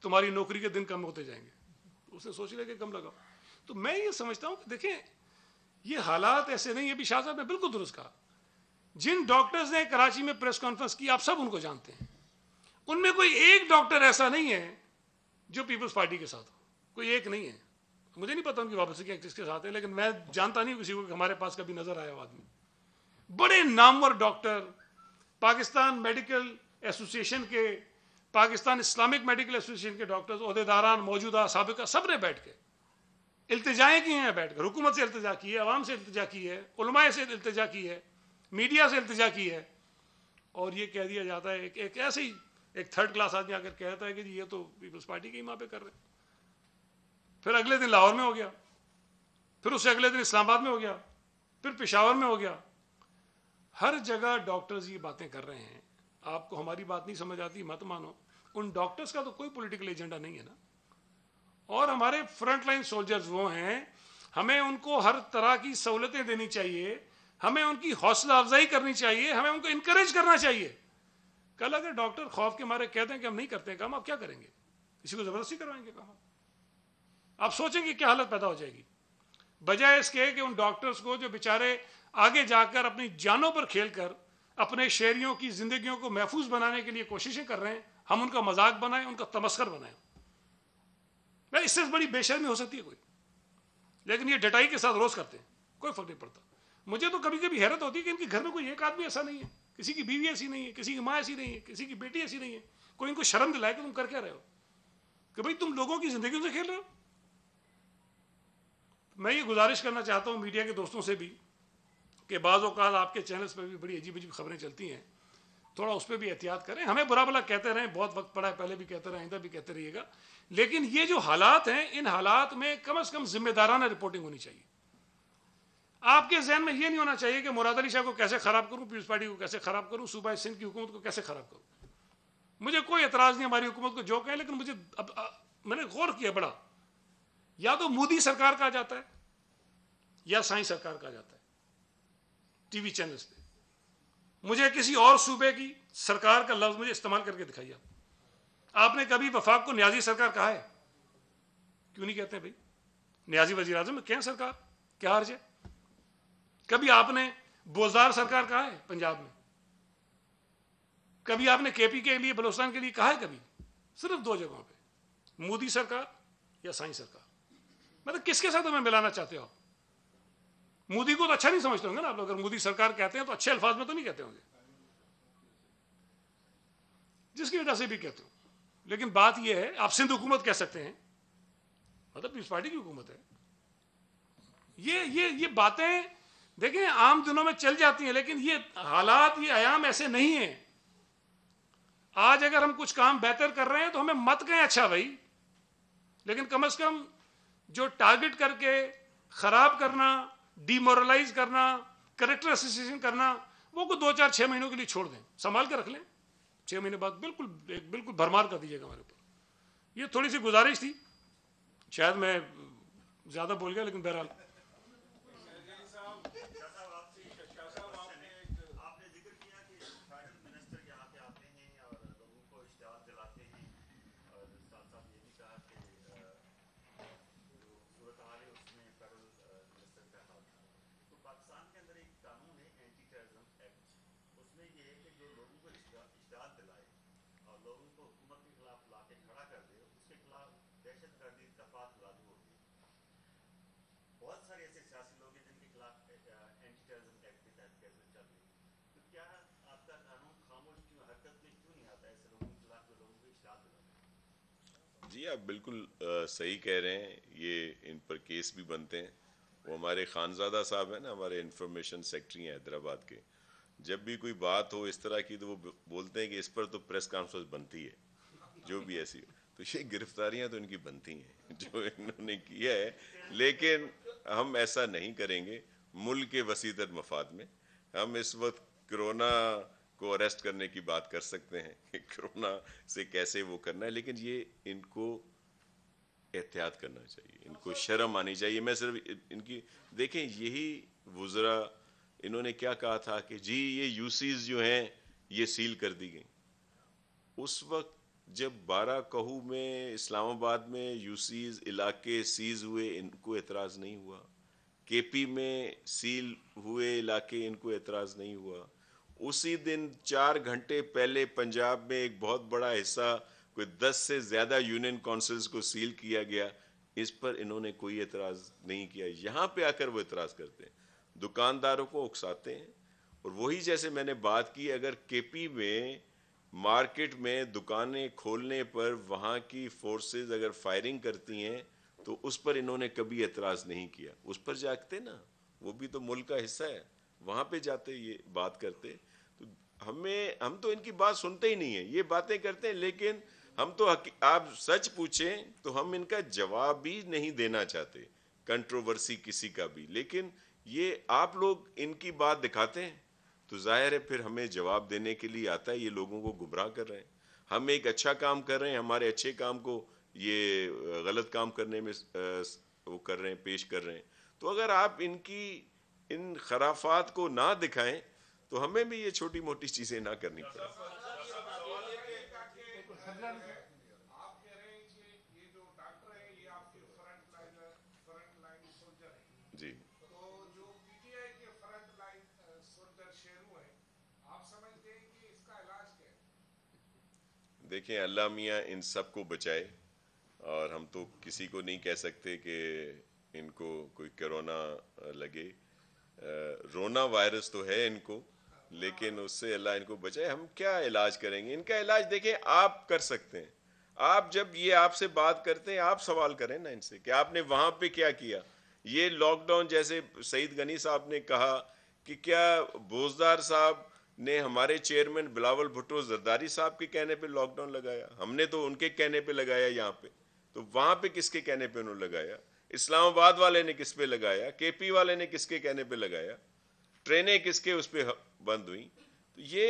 तुम्हारी नौकरी के दिन कम होते जाएंगे उसने सोच लिया कि कम लगाओ तो मैं ये समझता हूं कि देखें ये हालात ऐसे नहीं है अभी शाह साहब ने बिल्कुल दुरुस्त कहा जिन डॉक्टर्स ने कराची में प्रेस कॉन्फ्रेंस की आप सब उनको जानते हैं उनमें कोई एक डॉक्टर ऐसा नहीं है जो पीपल्स पार्टी के साथ हो कोई एक नहीं है मुझे नहीं पता उनकी वापसी क्या किसके साथ है लेकिन मैं जानता नहीं किसी को हमारे पास कभी नजर आया आदमी बड़े नामवर डॉक्टर पाकिस्तान मेडिकल एसोसिएशन के पाकिस्तान इस्लामिक मेडिकल एसोसिएशन के डॉक्टर्स अहदेदारान मौजूदा सबका सब ने बैठ के अल्तजाएँ की हैं बैठ कर हुकूमत से अल्तजा की है आवाम से अल्तजा की है उलमाए से अल्तजा की है मीडिया से अल्तजा की है और ये कह दिया जाता है एक, एक ऐसे ही एक थर्ड क्लास आदमी आकर कहता है कि ये तो पीपल्स पार्टी के ही माँ पे कर रहे फिर अगले दिन लाहौर में हो गया फिर उससे अगले दिन इस्लामाबाद में हो गया फिर पिशावर में हो गया हर जगह डॉक्टर्स ये बातें कर रहे हैं आपको हमारी बात नहीं समझ आती मत मानो उन डॉक्टर्स का तो कोई पॉलिटिकल एजेंडा नहीं है ना और हमारे फ्रंटलाइन सोल्जर्स वो हैं हमें उनको हर तरह की सहूलतें देनी चाहिए हमें उनकी हौसला अफजाई करनी चाहिए हमें उनको इनक्रेज करना चाहिए कल अगर डॉक्टर खौफ के मारे कहते हैं कि हम नहीं करते काम आप क्या करेंगे किसी को जबरदस्ती करवाएंगे काम आप सोचेंगे क्या हालत पैदा हो जाएगी बजाय इसके कि उन डॉक्टर्स को जो बेचारे आगे जाकर अपनी जानों पर खेलकर अपने शहरियों की ज़िंदगियों को महफूज बनाने के लिए कोशिशें कर रहे हैं हम उनका मजाक बनाएं उनका तमस्कर बनाएं मैं इससे बड़ी बेशर्मी हो सकती है कोई लेकिन ये डटाई के साथ रोज़ करते हैं कोई फ़र्क नहीं पड़ता मुझे तो कभी कभी हैरत होती है कि इनके घर में कोई एक आदमी ऐसा नहीं है किसी की बीवी ऐसी नहीं है किसी की माँ ऐसी नहीं है किसी की बेटी ऐसी नहीं है कोई इनको शर्म दिलाए कि तुम कर क्या रहे हो कि भाई तुम लोगों की ज़िंदगी से खेल रहे हो मैं ये गुजारिश करना चाहता हूँ मीडिया के दोस्तों से भी कि बाज़ अवत आपके चैनल्स पर भी बड़ी अजीब अजीब खबरें चलती हैं थोड़ा उस पर भी एहतियात करें हमें बुरा भला कहते रहें बहुत वक्त पड़ा है पहले भी कहते रहें आइंदा भी कहते रहिएगा लेकिन ये जो हालात हैं इन हालात में कम अज़ कम जिम्मेदाराना रिपोर्टिंग होनी चाहिए आपके जहन में ये नहीं होना चाहिए कि मुराद अली शाह को कैसे ख़राब करूँ पीपल्स पार्टी को कैसे ख़राब करूँ सूबा सिंध की हुकूमत को कैसे ख़राब करूँ मुझे कोई एतराज़ नहीं हमारी हुकूमत को जो कहें लेकिन मुझे अब मैंने गौर किया बड़ा या तो मोदी सरकार कहा जाता है या साई सरकार कहा जाता है टीवी चैनल्स पे मुझे किसी और सूबे की सरकार का लफ्ज मुझे इस्तेमाल करके दिखाइए आप आपने कभी वफाक को न्याजी सरकार कहा है क्यों नहीं कहते भाई न्याजी वजीर अजम क्या सरकार क्या हर्ज है कभी आपने बोजार सरकार कहा है पंजाब में कभी आपने केपी के लिए बलोचिस्तान के लिए कहा है कभी सिर्फ दो जगहों पे मोदी सरकार या साई सरकार मतलब किसके साथ हमें मिलाना चाहते हो आप मोदी को तो अच्छा नहीं समझते होंगे ना आप लोग अगर मोदी सरकार कहते हैं तो अच्छे अल्फाज में तो नहीं कहते होंगे जिसकी वजह से भी कहते हो लेकिन बात यह है आप सिंध हुकूमत कह सकते हैं मतलब पीपल्स पार्टी की हुकूमत है ये ये ये बातें देखें आम दिनों में चल जाती हैं लेकिन ये हालात ये आयाम ऐसे नहीं है आज अगर हम कुछ काम बेहतर कर रहे हैं तो हमें मत कहें अच्छा भाई लेकिन कम से कम जो टारगेट करके खराब करना डिमोरलाइज करना करेक्टर एसोसिएशन करना वो को दो चार छः महीनों के लिए छोड़ दें संभाल के रख लें छः महीने बाद बिल्कुल बिल्कुल भरमार कर दीजिएगा हमारे ऊपर ये थोड़ी सी गुजारिश थी शायद मैं ज़्यादा बोल गया लेकिन बहरहाल जी आप बिल्कुल आ, सही कह रहे हैं ये इन पर केस भी बनते हैं वो हमारे खानजादा साहब हैं ना हमारे इंफॉर्मेशन सेक्रेटरी हैं हैदराबाद के जब भी कोई बात हो इस तरह की तो वो बोलते हैं कि इस पर तो प्रेस कॉन्फ्रेंस बनती है जो भी ऐसी हो तो ये गिरफ्तारियां तो इनकी बनती हैं जो इन्होंने किया है लेकिन हम ऐसा नहीं करेंगे मुल्क के वसीदर मफाद में हम इस वक्त कोरोना को अरेस्ट करने की बात कर सकते हैं कोरोना से कैसे वो करना है लेकिन ये इनको एहतियात करना चाहिए इनको शर्म आनी चाहिए मैं सिर्फ इनकी देखें यही वज़रा इन्होंने क्या कहा था कि जी ये यूसीज जो हैं ये सील कर दी गई उस वक्त जब बारह कहू में इस्लामाबाद में यूसीज इलाके सीज हुए इनको एतराज़ नहीं हुआ केपी में सील हुए इलाके इनको एतराज़ नहीं हुआ उसी दिन चार घंटे पहले पंजाब में एक बहुत बड़ा हिस्सा कोई दस से ज़्यादा यूनियन काउंसिल्स को सील किया गया इस पर इन्होंने कोई एतराज़ नहीं किया यहाँ पे आकर वो एतराज़ करते हैं दुकानदारों को उकसाते हैं और वही जैसे मैंने बात की अगर केपी में मार्केट में दुकानें खोलने पर वहाँ की फोर्सेस अगर फायरिंग करती हैं तो उस पर इन्होंने कभी एतराज़ नहीं किया उस पर जागते ना वो भी तो मुल्क का हिस्सा है वहाँ पे जाते ये बात करते तो हमें हम तो इनकी बात सुनते ही नहीं है ये बातें करते हैं लेकिन हम तो आप सच पूछें तो हम इनका जवाब भी नहीं देना चाहते कंट्रोवर्सी किसी का भी लेकिन ये आप लोग इनकी बात दिखाते हैं तो जाहिर है फिर हमें जवाब देने के लिए आता है ये लोगों को गुमराह कर रहे हैं हम एक अच्छा काम कर रहे हैं हमारे अच्छे काम को ये गलत काम करने में वो कर रहे हैं पेश कर रहे हैं तो अगर आप इनकी इन खराफात को ना दिखाएं तो हमें भी ये छोटी मोटी चीजें ना करनी पड़े जी देखें अल्लाह मियाँ इन सबको बचाए और हम तो किसी को नहीं कह सकते कि इनको कोई कोरोना लगे रोना वायरस तो है इनको लेकिन उससे अल्लाह इनको बचाए हम क्या इलाज करेंगे इनका इलाज देखें आप कर सकते हैं आप जब ये आपसे बात करते हैं आप सवाल करें ना इनसे कि आपने वहां पे क्या किया ये लॉकडाउन जैसे सईद गनी साहब ने कहा कि क्या बोजदार साहब ने हमारे चेयरमैन बिलावल भुट्टो जरदारी साहब के कहने पे लॉकडाउन लगाया हमने तो उनके कहने पे लगाया यहाँ पे तो वहां पे किसके कहने पे उन्होंने लगाया इस्लामाबाद वाले ने किस पे लगाया केपी वाले ने किसके कहने पे लगाया ट्रेनें किसके उस पर बंद हुई तो ये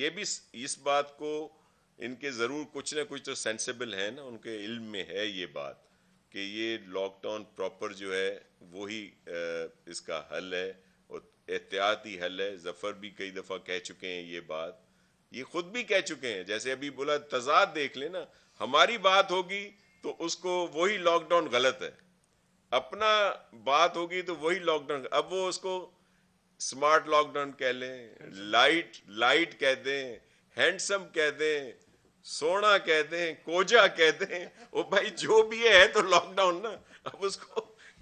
ये भी इस बात को इनके ज़रूर कुछ ना कुछ तो सेंसेबल है ना उनके इल्म में है ये बात कि ये लॉकडाउन प्रॉपर जो है वही इसका हल है और एहतियाती हल है जफ़र भी कई दफ़ा कह चुके हैं ये बात ये खुद भी कह चुके हैं जैसे अभी बोला तजाद देख लेना हमारी बात होगी तो उसको वही लॉकडाउन गलत है अपना बात होगी तो वही लॉकडाउन अब वो उसको स्मार्ट लॉकडाउन कह लें लाइट लाइट कह दें हैंडसम कह दें सोना कह दें कोजा कह दें वो भाई जो भी है तो लॉकडाउन ना अब उसको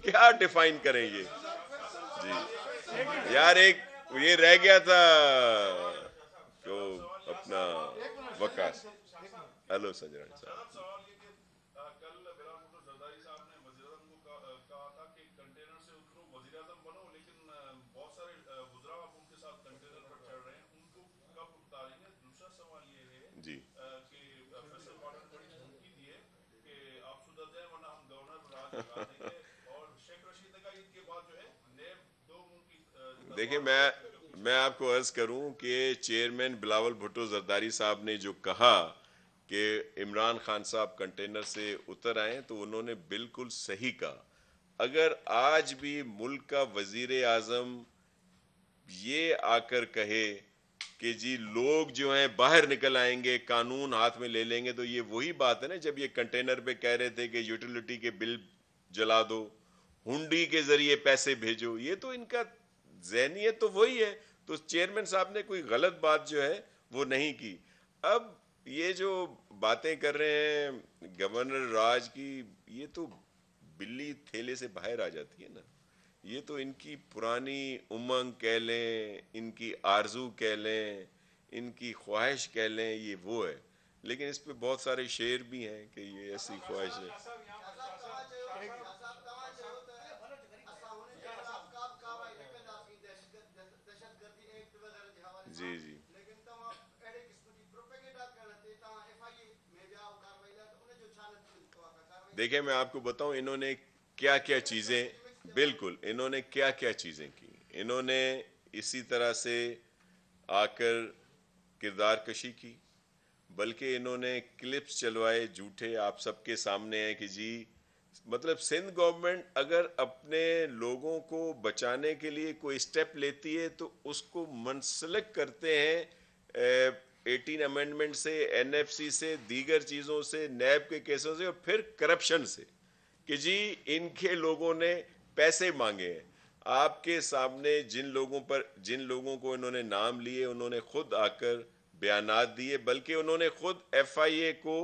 क्या डिफाइन करें ये जी यार एक ये रह गया था जो अपना वकास हेलो सजरण साहब देखिए मैं मैं आपको अर्ज करूं कि चेयरमैन बिलावल भुट्टो जरदारी साहब ने जो कहा कि इमरान खान साहब कंटेनर से उतर आए तो उन्होंने बिल्कुल सही कहा अगर आज भी मुल्क का वजीर आजम ये आकर कहे कि जी लोग जो हैं बाहर निकल आएंगे कानून हाथ में ले लेंगे तो ये वही बात है ना जब ये कंटेनर पे कह रहे थे कि यूटिलिटी के बिल जला दो हुंडी के जरिए पैसे भेजो ये तो इनका जहनीत तो वही है तो चेयरमैन साहब ने कोई गलत बात जो है वो नहीं की अब ये जो बातें कर रहे हैं गवर्नर राज की ये तो बिल्ली थैले से बाहर आ जाती है ना ये तो इनकी पुरानी उमंग कह लें इनकी आरजू कह लें इनकी ख्वाहिश कह लें ये वो है लेकिन इस पर बहुत सारे शेर भी हैं कि ये ऐसी ख्वाहिश है देखिए मैं आपको बताऊं इन्होंने क्या क्या चीज़ें बिल्कुल इन्होंने क्या क्या चीज़ें की इन्होंने इसी तरह से आकर किरदार कशी की बल्कि इन्होंने क्लिप्स चलवाए झूठे आप सबके सामने हैं कि जी मतलब सिंध गवर्नमेंट अगर अपने लोगों को बचाने के लिए कोई स्टेप लेती है तो उसको मनसलिक करते हैं 18 अमेंडमेंट से एनएफसी से दीगर चीज़ों से नैब के केसों से और फिर करप्शन से कि जी इनके लोगों ने पैसे मांगे हैं आपके सामने जिन लोगों पर जिन लोगों को इन्होंने नाम लिए उन्होंने खुद आकर बयान दिए बल्कि उन्होंने खुद एफ आई ए को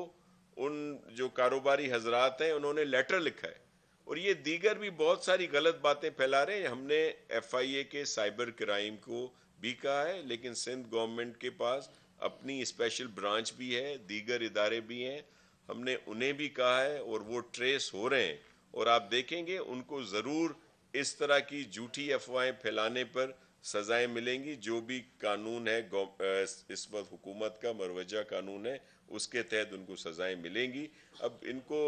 उन जो कारोबारी हजरात हैं उन्होंने लेटर लिखा है और ये दीगर भी बहुत सारी गलत बातें फैला रहे हैं हमने एफ आई ए के साइबर क्राइम को भी कहा है लेकिन सिंध गवर्नमेंट के पास अपनी स्पेशल ब्रांच भी है दीगर इदारे भी हैं हमने उन्हें भी कहा है और वो ट्रेस हो रहे हैं और आप देखेंगे उनको ज़रूर इस तरह की झूठी अफवाहें फैलाने पर सज़ाएं मिलेंगी जो भी कानून है इस वक्त हुकूमत का मरवजा कानून है उसके तहत उनको सज़ाएं मिलेंगी अब इनको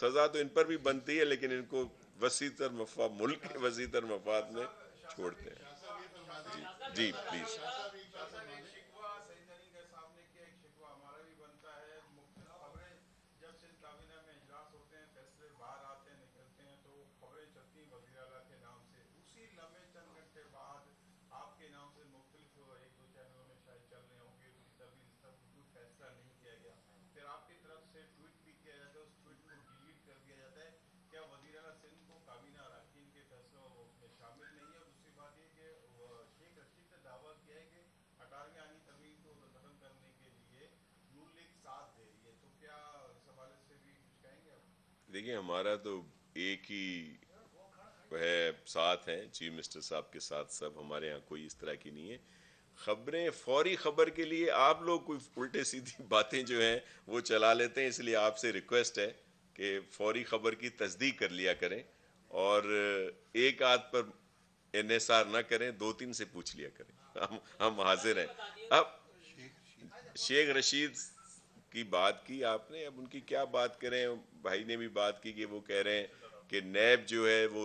सज़ा तो इन पर भी बनती है लेकिन इनको वसी तर मफा मुल्क के वसी तर मफाद में छोड़ते हैं जी जी प्लीज़ देखिए हमारा तो एक ही है साथ हैं चीफ मिनिस्टर साहब के साथ सब हमारे यहाँ कोई इस तरह की नहीं है खबरें फौरी खबर के लिए आप लोग कोई उल्टे सीधी बातें जो हैं वो चला लेते हैं इसलिए आपसे रिक्वेस्ट है कि फौरी खबर की तस्दीक कर लिया करें और एक आध पर एन एस आर ना करें दो तीन से पूछ लिया करें हम हम हाजिर हैं अब शेख रशीद की बात की आपने अब उनकी क्या बात करें भाई ने भी बात की कि वो कह रहे हैं कि नैब जो है वो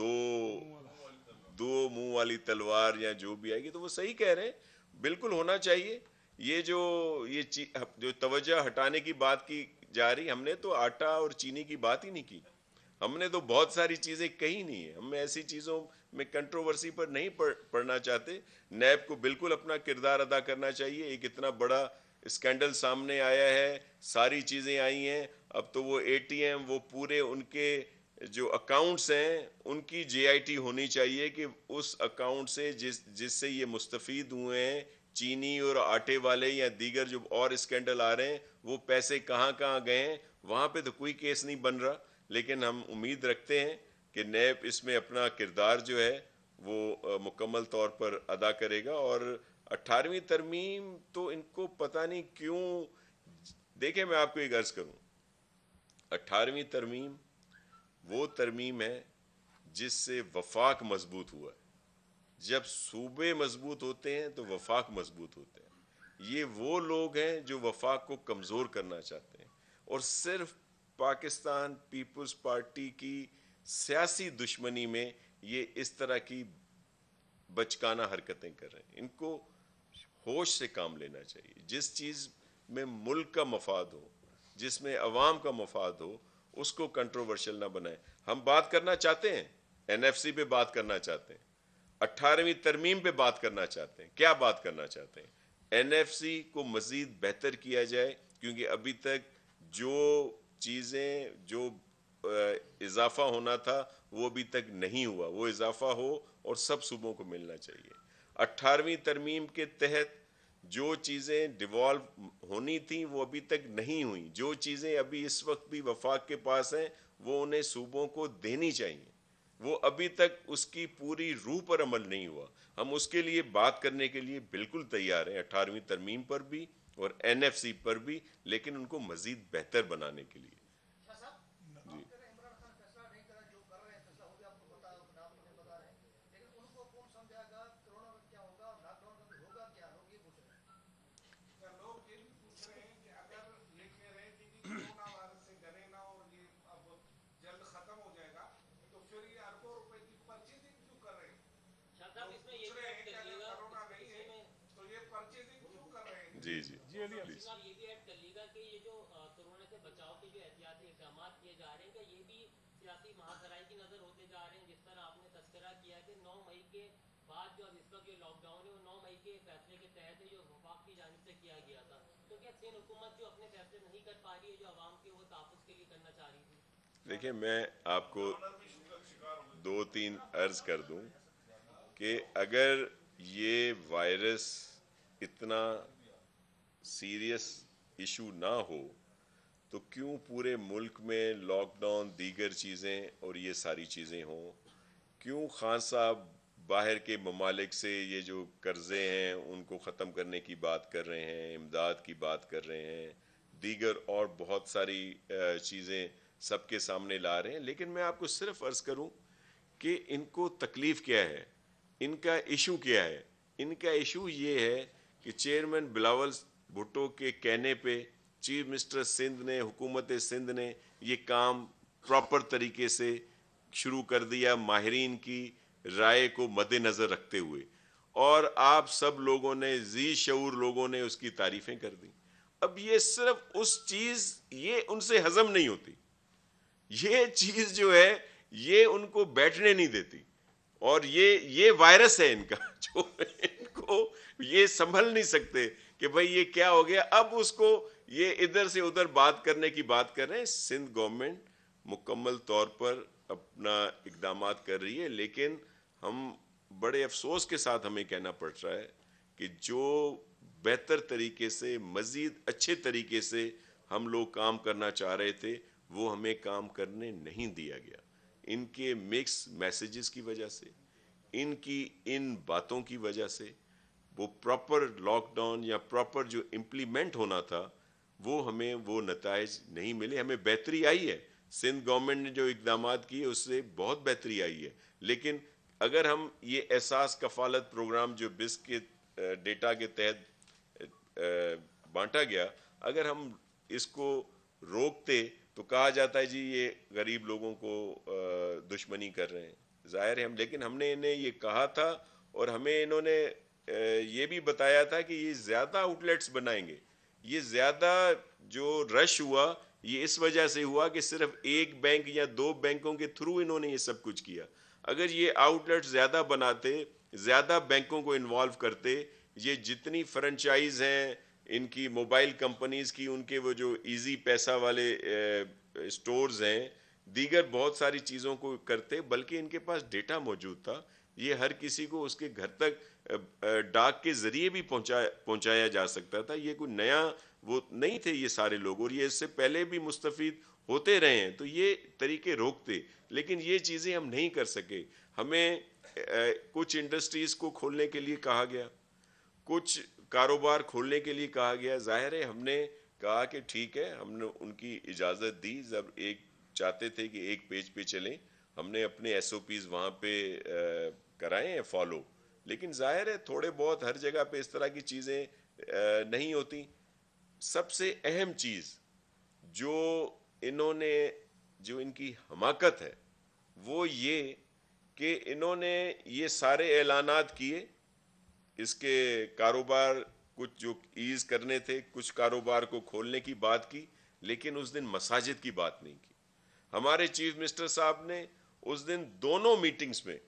दो दो मुंह वाली तलवार या जो भी आएगी तो वो सही कह रहे हैं बिल्कुल होना चाहिए ये जो ये जो तवज्जा हटाने की बात की जा रही हमने तो आटा और चीनी की बात ही नहीं की हमने तो बहुत सारी चीज़ें कही नहीं है हम ऐसी चीज़ों में कंट्रोवर्सी पर नहीं पढ़ना चाहते नैब को बिल्कुल अपना किरदार अदा करना चाहिए एक इतना बड़ा स्कैंडल सामने आया है सारी चीज़ें आई हैं अब तो वो एटीएम वो पूरे उनके जो अकाउंट्स हैं उनकी जीआईटी होनी चाहिए कि उस अकाउंट से जिस जिससे ये मुस्तफ़ हुए हैं चीनी और आटे वाले या दीगर जो और स्कैंडल आ रहे हैं वो पैसे कहाँ कहाँ गए हैं वहाँ पे तो कोई केस नहीं बन रहा लेकिन हम उम्मीद रखते हैं कि नैब इसमें अपना किरदार जो है वो मुकम्मल तौर पर अदा करेगा और अट्ठारहवीं तरमीम तो इनको पता नहीं क्यों देखें मैं आपको एक अर्ज़ करूं अट्ठारहवीं तरमीम वो तरमीम है जिससे वफाक मजबूत हुआ है जब सूबे मजबूत होते हैं तो वफाक मजबूत होते हैं ये वो लोग हैं जो वफाक को कमज़ोर करना चाहते हैं और सिर्फ पाकिस्तान पीपल्स पार्टी की सियासी दुश्मनी में ये इस तरह की बचकाना हरकतें कर रहे हैं इनको होश से काम लेना चाहिए जिस चीज़ में मुल्क का मफाद हो जिसमें अवाम का मफाद हो उसको कंट्रोवर्शियल ना बनाए हम बात करना चाहते हैं एनएफसी पे बात करना चाहते हैं अट्ठारहवीं तरमीम पे बात करना चाहते हैं क्या बात करना चाहते हैं एनएफसी को मज़ीद बेहतर किया जाए क्योंकि अभी तक जो चीज़ें जो इजाफा होना था वो अभी तक नहीं हुआ वो इजाफा हो और सब सूबों को मिलना चाहिए अट्ठारहवीं तरमीम के तहत जो चीज़ें डिवॉल्व होनी थी वो अभी तक नहीं हुई जो चीज़ें अभी इस वक्त भी वफाक के पास हैं वो उन्हें सूबों को देनी चाहिए वो अभी तक उसकी पूरी रूह पर अमल नहीं हुआ हम उसके लिए बात करने के लिए बिल्कुल तैयार हैं अठारहवीं तरमीम पर भी और एनएफसी पर भी लेकिन उनको मज़ीद बेहतर बनाने के लिए बचाव के जो एहतियाती इकदाम किए जा रहे हैं क्या ये भी सियासी महासराई की नज़र होते जा रहे हैं जिस तरह आपने तस्करा किया कि मई के बाद जो इस वक्त ये लॉकडाउन है वो मई के फैसले के तहत जो वफाक की जानब से किया गया था तो क्या सिंध हुकूमत जो अपने फैसले नहीं कर पा रही है जो आवाम के वो तहफ़ के लिए करना चाह रही थी देखिए मैं आपको दो तीन अर्ज कर दूं कि अगर ये वायरस इतना सीरियस इशू ना हो तो क्यों पूरे मुल्क में लॉकडाउन दीगर चीज़ें और ये सारी चीज़ें हों क्यों खान साहब बाहर के ममालिक से ये जो कर्ज़े हैं उनको ख़त्म करने की बात कर रहे हैं इमदाद की बात कर रहे हैं दीगर और बहुत सारी चीज़ें सबके सामने ला रहे हैं लेकिन मैं आपको सिर्फ अर्ज़ करूं कि इनको तकलीफ़ क्या है इनका इशू क्या है इनका इशू ये है कि चेयरमैन बिलावल भुट्टो के कहने पर चीफ मिनिस्टर सिंध ने हुकूमत सिंध ने ये काम प्रॉपर तरीके से शुरू कर दिया माहरीन की राय को मद्देनज़र रखते हुए और आप सब लोगों ने जी शूर लोगों ने उसकी तारीफें कर दी अब ये सिर्फ उस चीज़ ये उनसे हजम नहीं होती ये चीज़ जो है ये उनको बैठने नहीं देती और ये ये वायरस है इनका जो इनको ये संभल नहीं सकते कि भाई ये क्या हो गया अब उसको ये इधर से उधर बात करने की बात कर रहे हैं सिंध गवर्नमेंट मुकम्मल तौर पर अपना इकदाम कर रही है लेकिन हम बड़े अफसोस के साथ हमें कहना पड़ रहा है कि जो बेहतर तरीके से मज़ीद अच्छे तरीके से हम लोग काम करना चाह रहे थे वो हमें काम करने नहीं दिया गया इनके मिक्स मैसेजेस की वजह से इनकी इन बातों की वजह से वो प्रॉपर लॉकडाउन या प्रॉपर जो इम्प्लीमेंट होना था वो हमें वो नतज नहीं मिले हमें बेहतरी आई है सिंध गवर्नमेंट ने जो इकदाम किए उससे बहुत बेहतरी आई है लेकिन अगर हम ये एहसास कफालत प्रोग्राम जो बिस के डेटा के तहत बांटा गया अगर हम इसको रोकते तो कहा जाता है जी ये गरीब लोगों को दुश्मनी कर रहे हैं जाहिर है हम लेकिन हमने इन्हें ये कहा था और हमें इन्होंने ये भी बताया था कि ये ज़्यादा आउटलेट्स बनाएंगे ये ज़्यादा जो रश हुआ ये इस वजह से हुआ कि सिर्फ एक बैंक या दो बैंकों के थ्रू इन्होंने ये सब कुछ किया अगर ये आउटलेट ज़्यादा बनाते ज़्यादा बैंकों को इन्वॉल्व करते ये जितनी फ्रेंचाइज हैं इनकी मोबाइल कंपनीज़ की उनके वो जो इजी पैसा वाले स्टोर्स हैं दीगर बहुत सारी चीज़ों को करते बल्कि इनके पास डेटा मौजूद था ये हर किसी को उसके घर तक डाक के जरिए भी पहुंचाया पहुंचाया जा सकता था ये कोई नया वो नहीं थे ये सारे लोग और ये इससे पहले भी मुस्तफ़ होते रहे हैं तो ये तरीके रोकते लेकिन ये चीज़ें हम नहीं कर सके हमें कुछ इंडस्ट्रीज़ को खोलने के लिए कहा गया कुछ कारोबार खोलने के लिए कहा गया जाहिर है हमने कहा कि ठीक है हमने उनकी इजाज़त दी जब एक चाहते थे कि एक पेज पे चलें हमने अपने एस ओ पीज़ वहाँ पे कराएं फॉलो लेकिन जाहिर है थोड़े बहुत हर जगह पे इस तरह की चीज़ें नहीं होती सबसे अहम चीज़ जो इन्होंने जो इनकी हमाकत है वो ये कि इन्होंने ये सारे ऐलान किए इसके कारोबार कुछ जो ईज़ करने थे कुछ कारोबार को खोलने की बात की लेकिन उस दिन मसाजिद की बात नहीं की हमारे चीफ मिनिस्टर साहब ने उस दिन दोनों मीटिंग्स में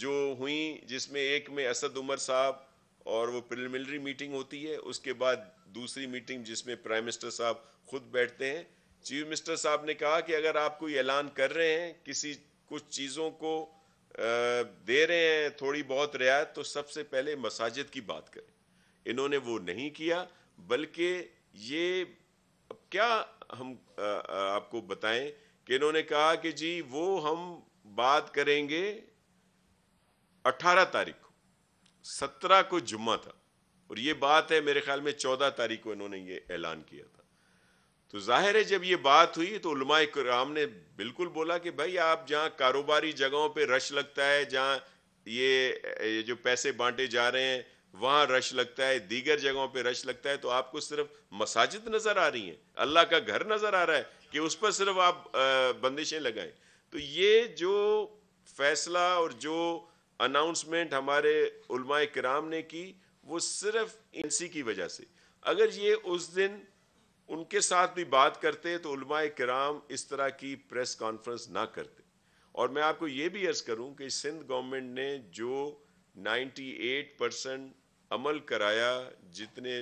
जो हुई जिसमें एक में असद उमर साहब और वो प्रिलिमिनरी मीटिंग होती है उसके बाद दूसरी मीटिंग जिसमें प्राइम मिनिस्टर साहब खुद बैठते हैं चीफ मिनिस्टर साहब ने कहा कि अगर आप कोई ऐलान कर रहे हैं किसी कुछ चीज़ों को दे रहे हैं थोड़ी बहुत रियायत तो सबसे पहले मसाजिद की बात करें इन्होंने वो नहीं किया बल्कि ये क्या हम आपको बताएं कि इन्होंने कहा कि जी वो हम बात करेंगे 18 तारीख को सत्रह को जुम्मा था और ये बात है मेरे ख्याल में 14 तारीख को इन्होंने ये ऐलान किया था तो जाहिर है जब ये बात हुई तो उलमा कराम ने बिल्कुल बोला कि भाई आप जहाँ कारोबारी जगहों पे रश लगता है जहाँ ये, ये जो पैसे बांटे जा रहे हैं वहाँ रश लगता है दीगर जगहों पे रश लगता है तो आपको सिर्फ मसाजिद नज़र आ रही हैं अल्लाह का घर नज़र आ रहा है कि उस पर सिर्फ आप बंदिशें लगाएं तो ये जो फैसला और जो अनाउंसमेंट हमारे कराम ने की वो सिर्फ इसी की वजह से अगर ये उस दिन उनके साथ भी बात करते तो कराम इस तरह की प्रेस कॉन्फ्रेंस ना करते और मैं आपको ये भी अर्ज़ करूं कि सिंध गवर्नमेंट ने जो 98 परसेंट अमल कराया जितने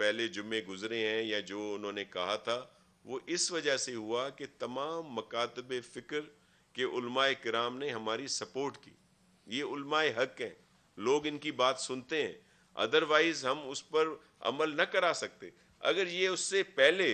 पहले जुम्मे गुजरे हैं या जो उन्होंने कहा था वो इस वजह से हुआ कि तमाम मकातब फ़िक्र के कराम ने हमारी सपोर्ट की ये उलमाए हक हैं लोग इनकी बात सुनते हैं अदरवाइज हम उस पर अमल न करा सकते अगर ये उससे पहले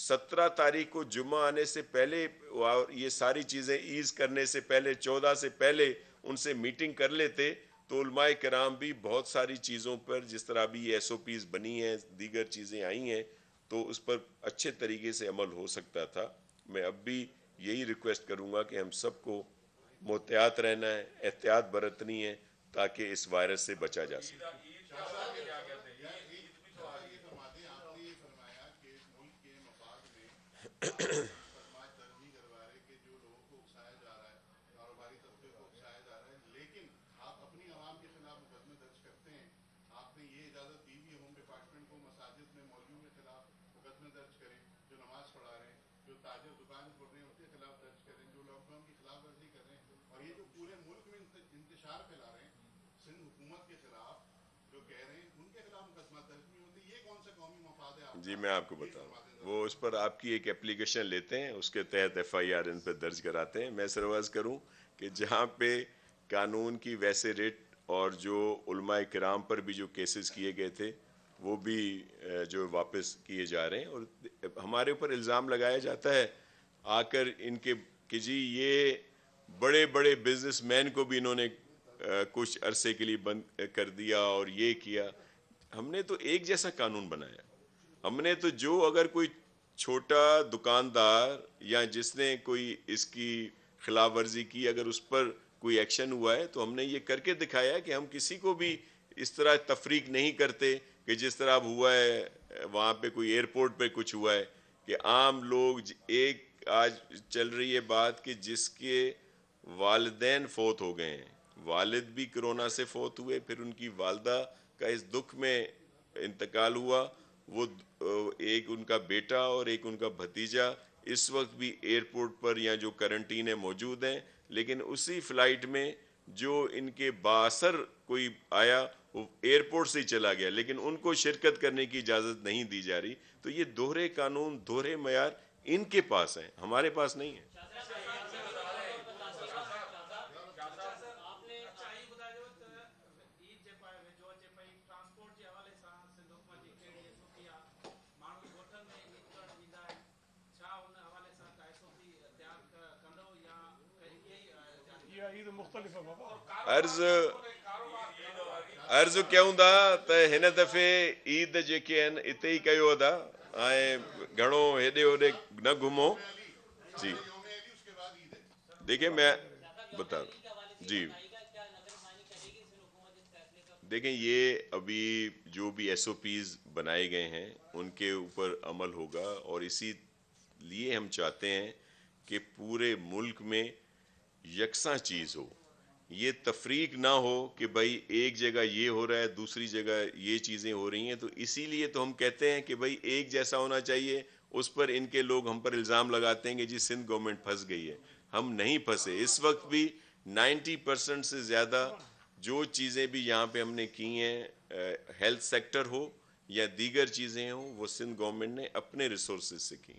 सत्रह तारीख को जुमा आने से पहले और ये सारी चीज़ें ईज करने से पहले चौदह से पहले उनसे मीटिंग कर लेते तो उलमाए कराम भी बहुत सारी चीज़ों पर जिस तरह अभी ये एस ओ पीज़ बनी हैं दीगर चीज़ें आई हैं तो उस पर अच्छे तरीके से अमल हो सकता था मैं अब भी यही रिक्वेस्ट करूँगा कि हम सबको मोहतियात रहना है एहतियात बरतनी है ताकि इस वायरस से बचा जा सके जी मैं आपको बताऊँ वो उस पर आपकी एक एप्लीकेशन लेते हैं उसके तहत एफ आई आर इन पर दर्ज कराते हैं मैं सरवाज करूं कि जहाँ पे कानून की वैसे रेट और जो उलमा कराम पर भी जो केसेस किए गए थे वो भी जो वापस किए जा रहे हैं और हमारे ऊपर इल्ज़ाम लगाया जाता है आकर इनके कि जी ये बड़े बड़े मैन को भी इन्होंने कुछ अरसे के लिए बंद कर दिया और ये किया हमने तो एक जैसा कानून बनाया हमने तो जो अगर कोई छोटा दुकानदार या जिसने कोई इसकी खिलाफ वर्जी की अगर उस पर कोई एक्शन हुआ है तो हमने ये करके दिखाया कि हम किसी को भी इस तरह तफरीक नहीं करते कि जिस तरह अब हुआ है वहाँ पे कोई एयरपोर्ट पे कुछ हुआ है कि आम लोग एक आज चल रही है बात कि जिसके वालदेन फोत हो गए हैं वालिद भी कोरोना से फोत हुए फिर उनकी वालदा का इस दुख में इंतकाल हुआ वो एक उनका बेटा और एक उनका भतीजा इस वक्त भी एयरपोर्ट पर या जो करंटीन है मौजूद हैं लेकिन उसी फ्लाइट में जो इनके बासर कोई आया वो एयरपोर्ट से ही चला गया लेकिन उनको शिरकत करने की इजाज़त नहीं दी जा रही तो ये दोहरे कानून दोहरे मैार इनके पास हैं हमारे पास नहीं है अर्ज़ अर्ज़ कयूं था दफ़े ईद जी इत ही घो एडे था न घुमो जी देखिए मैं बता जी देखें ये अभी जो भी एस बनाए गए हैं उनके ऊपर अमल होगा और इसी लिए हम चाहते हैं कि पूरे मुल्क में यकसा चीज़ हो ये तफरीक ना हो कि भाई एक जगह ये हो रहा है दूसरी जगह ये चीज़ें हो रही हैं तो इसीलिए तो हम कहते हैं कि भाई एक जैसा होना चाहिए उस पर इनके लोग हम पर इल्ज़ाम लगाते हैं कि जी सिंध गवर्नमेंट फंस गई है हम नहीं फंसे इस वक्त भी 90 परसेंट से ज़्यादा जो चीज़ें भी यहाँ पे हमने की हैं हेल्थ सेक्टर हो या दीगर चीज़ें हों वो सिंध गवर्नमेंट ने अपने रिसोर्स से की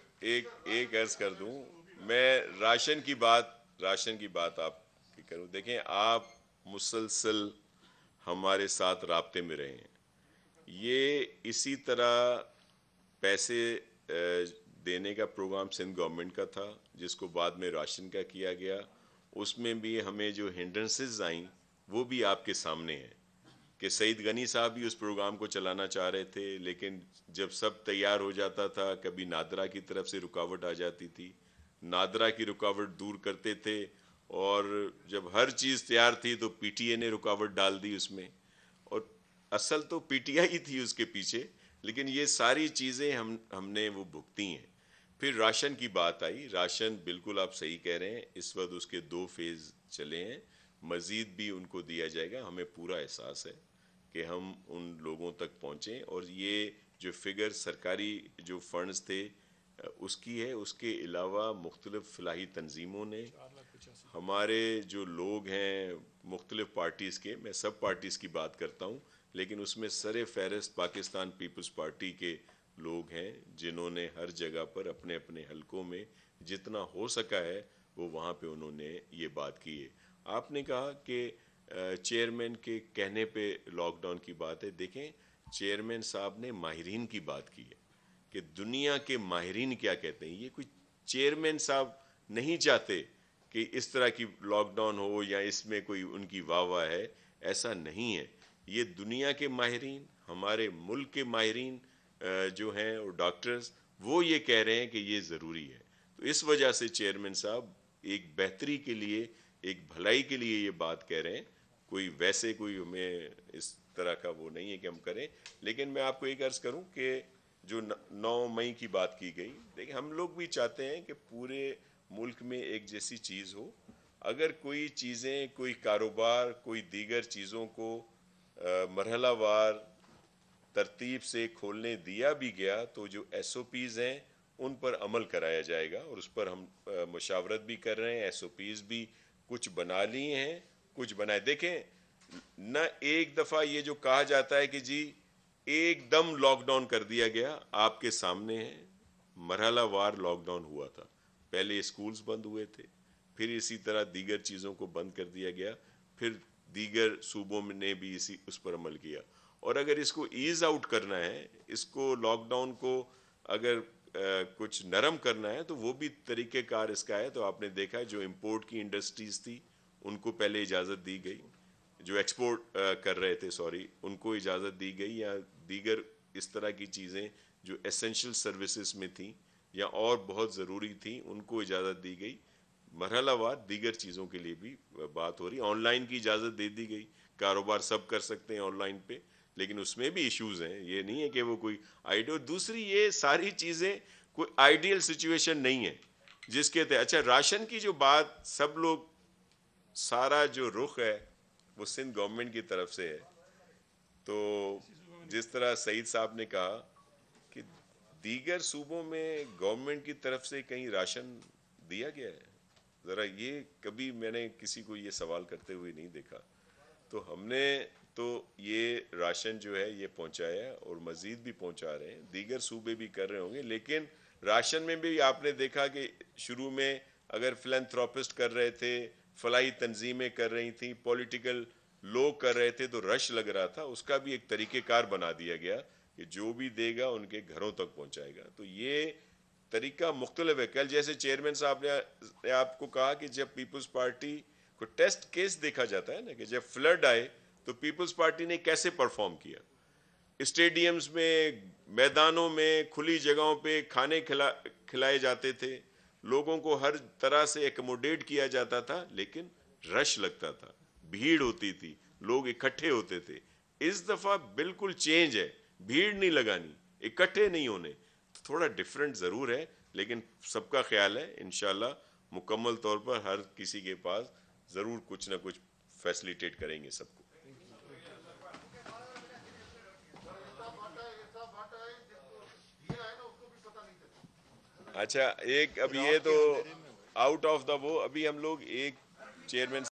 एक एक अर्ज कर दूं मैं राशन की बात राशन की बात आप की करूं देखें आप मुसलसल हमारे साथ रबते में रहे हैं ये इसी तरह पैसे देने का प्रोग्राम सिंध गवर्नमेंट का था जिसको बाद में राशन का किया गया उसमें भी हमें जो हिंड्रेंसेज आई वो भी आपके सामने हैं कि सईद गनी साहब भी उस प्रोग्राम को चलाना चाह रहे थे लेकिन जब सब तैयार हो जाता था कभी नादरा की तरफ से रुकावट आ जाती थी नादरा की रुकावट दूर करते थे और जब हर चीज़ तैयार थी तो पीटीए ने रुकावट डाल दी उसमें और असल तो पीटीआई ही थी उसके पीछे लेकिन ये सारी चीज़ें हम हमने वो भुगती हैं फिर राशन की बात आई राशन बिल्कुल आप सही कह रहे हैं इस वक्त उसके दो फेज़ चले हैं मज़ीद भी उनको दिया जाएगा हमें पूरा एहसास है कि हम उन लोगों तक पहुँचें और ये जो फिगर सरकारी जो फंड्स थे उसकी है उसके अलावा मुख्तलिफ फलाही तंजीमों ने हमारे जो लोग हैं मुख्तलिफ पार्टीज़ के मैं सब पार्टीज़ की बात करता हूँ लेकिन उसमें सर फहरस्त पाकिस्तान पीपल्स पार्टी के लोग हैं जिन्होंने हर जगह पर अपने अपने हलकों में जितना हो सका है वो वहाँ पे उन्होंने ये बात की है आपने कहा कि चेयरमैन के कहने पे लॉकडाउन की बात है देखें चेयरमैन साहब ने माहरीन की बात की है कि दुनिया के माहरीन क्या कहते हैं ये कोई चेयरमैन साहब नहीं चाहते कि इस तरह की लॉकडाउन हो या इसमें कोई उनकी वाह वाह है ऐसा नहीं है ये दुनिया के माहरीन हमारे मुल्क के माहरीन जो हैं और डॉक्टर्स वो ये कह रहे हैं कि ये ज़रूरी है तो इस वजह से चेयरमैन साहब एक बेहतरी के लिए एक भलाई के लिए ये बात कह रहे हैं कोई वैसे कोई हमें इस तरह का वो नहीं है कि हम करें लेकिन मैं आपको एक अर्ज़ करूं कि जो नौ मई की बात की गई देखिए हम लोग भी चाहते हैं कि पूरे मुल्क में एक जैसी चीज़ हो अगर कोई चीज़ें कोई कारोबार कोई दीगर चीज़ों को मरहलावार तरतीब से खोलने दिया भी गया तो जो एस ओ पीज़ हैं उन पर अमल कराया जाएगा और उस पर हम मशावरत भी कर रहे हैं एस ओ पीज़ भी कुछ बना लिए हैं कुछ बनाए देखें न एक दफा ये जो कहा जाता है कि जी एकदम लॉकडाउन कर दिया गया आपके सामने है मरहला वार लॉकडाउन हुआ था पहले स्कूल्स बंद हुए थे फिर इसी तरह दीगर चीज़ों को बंद कर दिया गया फिर दीगर सूबों ने भी इसी उस पर अमल किया और अगर इसको ईज आउट करना है इसको लॉकडाउन को अगर आ, कुछ नरम करना है तो वो भी तरीक़ेकार इसका है तो आपने देखा है जो इम्पोर्ट की इंडस्ट्रीज़ थी उनको पहले इजाज़त दी गई जो एक्सपोर्ट कर रहे थे सॉरी उनको इजाज़त दी गई या दीगर इस तरह की चीज़ें जो एसेंशियल सर्विसेज में थी या और बहुत ज़रूरी थी उनको इजाज़त दी गई मरहलावार दीगर चीज़ों के लिए भी बात हो रही ऑनलाइन की इजाज़त दे दी गई कारोबार सब कर सकते हैं ऑनलाइन पे लेकिन उसमें भी इश्यूज हैं ये नहीं है कि वो कोई आइडियल दूसरी ये सारी चीज़ें कोई आइडियल सिचुएशन नहीं है जिसके तहत अच्छा राशन की जो बात सब लोग सारा जो रुख है वो सिंध गवर्नमेंट की तरफ से है तो जिस तरह सईद साहब ने कहा कि दीगर सूबों में गवर्नमेंट की तरफ से कहीं राशन दिया गया है ज़रा ये कभी मैंने किसी को ये सवाल करते हुए नहीं देखा तो हमने तो ये राशन जो है ये पहुंचाया और मज़ीद भी पहुंचा रहे हैं दीगर सूबे भी कर रहे होंगे लेकिन राशन में भी आपने देखा कि शुरू में अगर फिलेंथ्रोपिस्ट कर रहे थे फलाई तंजीमें कर रही थी पॉलिटिकल लोग कर रहे थे तो रश लग रहा था उसका भी एक तरीक़ेकार बना दिया गया कि जो भी देगा उनके घरों तक पहुंचाएगा तो ये तरीका मुख्तलिफ है कल जैसे चेयरमैन साहब ने आपको कहा कि जब पीपल्स पार्टी को टेस्ट केस देखा जाता है ना कि जब फ्लड आए तो पीपल्स पार्टी ने कैसे परफॉर्म किया स्टेडियम्स में मैदानों में खुली जगहों पे खाने खिला खिलाए जाते थे लोगों को हर तरह से एकोमोडेट किया जाता था लेकिन रश लगता था भीड़ होती थी लोग इकट्ठे होते थे इस दफा बिल्कुल चेंज है भीड़ नहीं लगानी इकट्ठे नहीं होने थोड़ा डिफरेंट ज़रूर है लेकिन सबका ख्याल है इनशाला मुकम्मल तौर पर हर किसी के पास ज़रूर कुछ ना कुछ फैसिलिटेट करेंगे सबको अच्छा एक अभी ये तो आउट ऑफ द वो अभी हम लोग एक चेयरमैन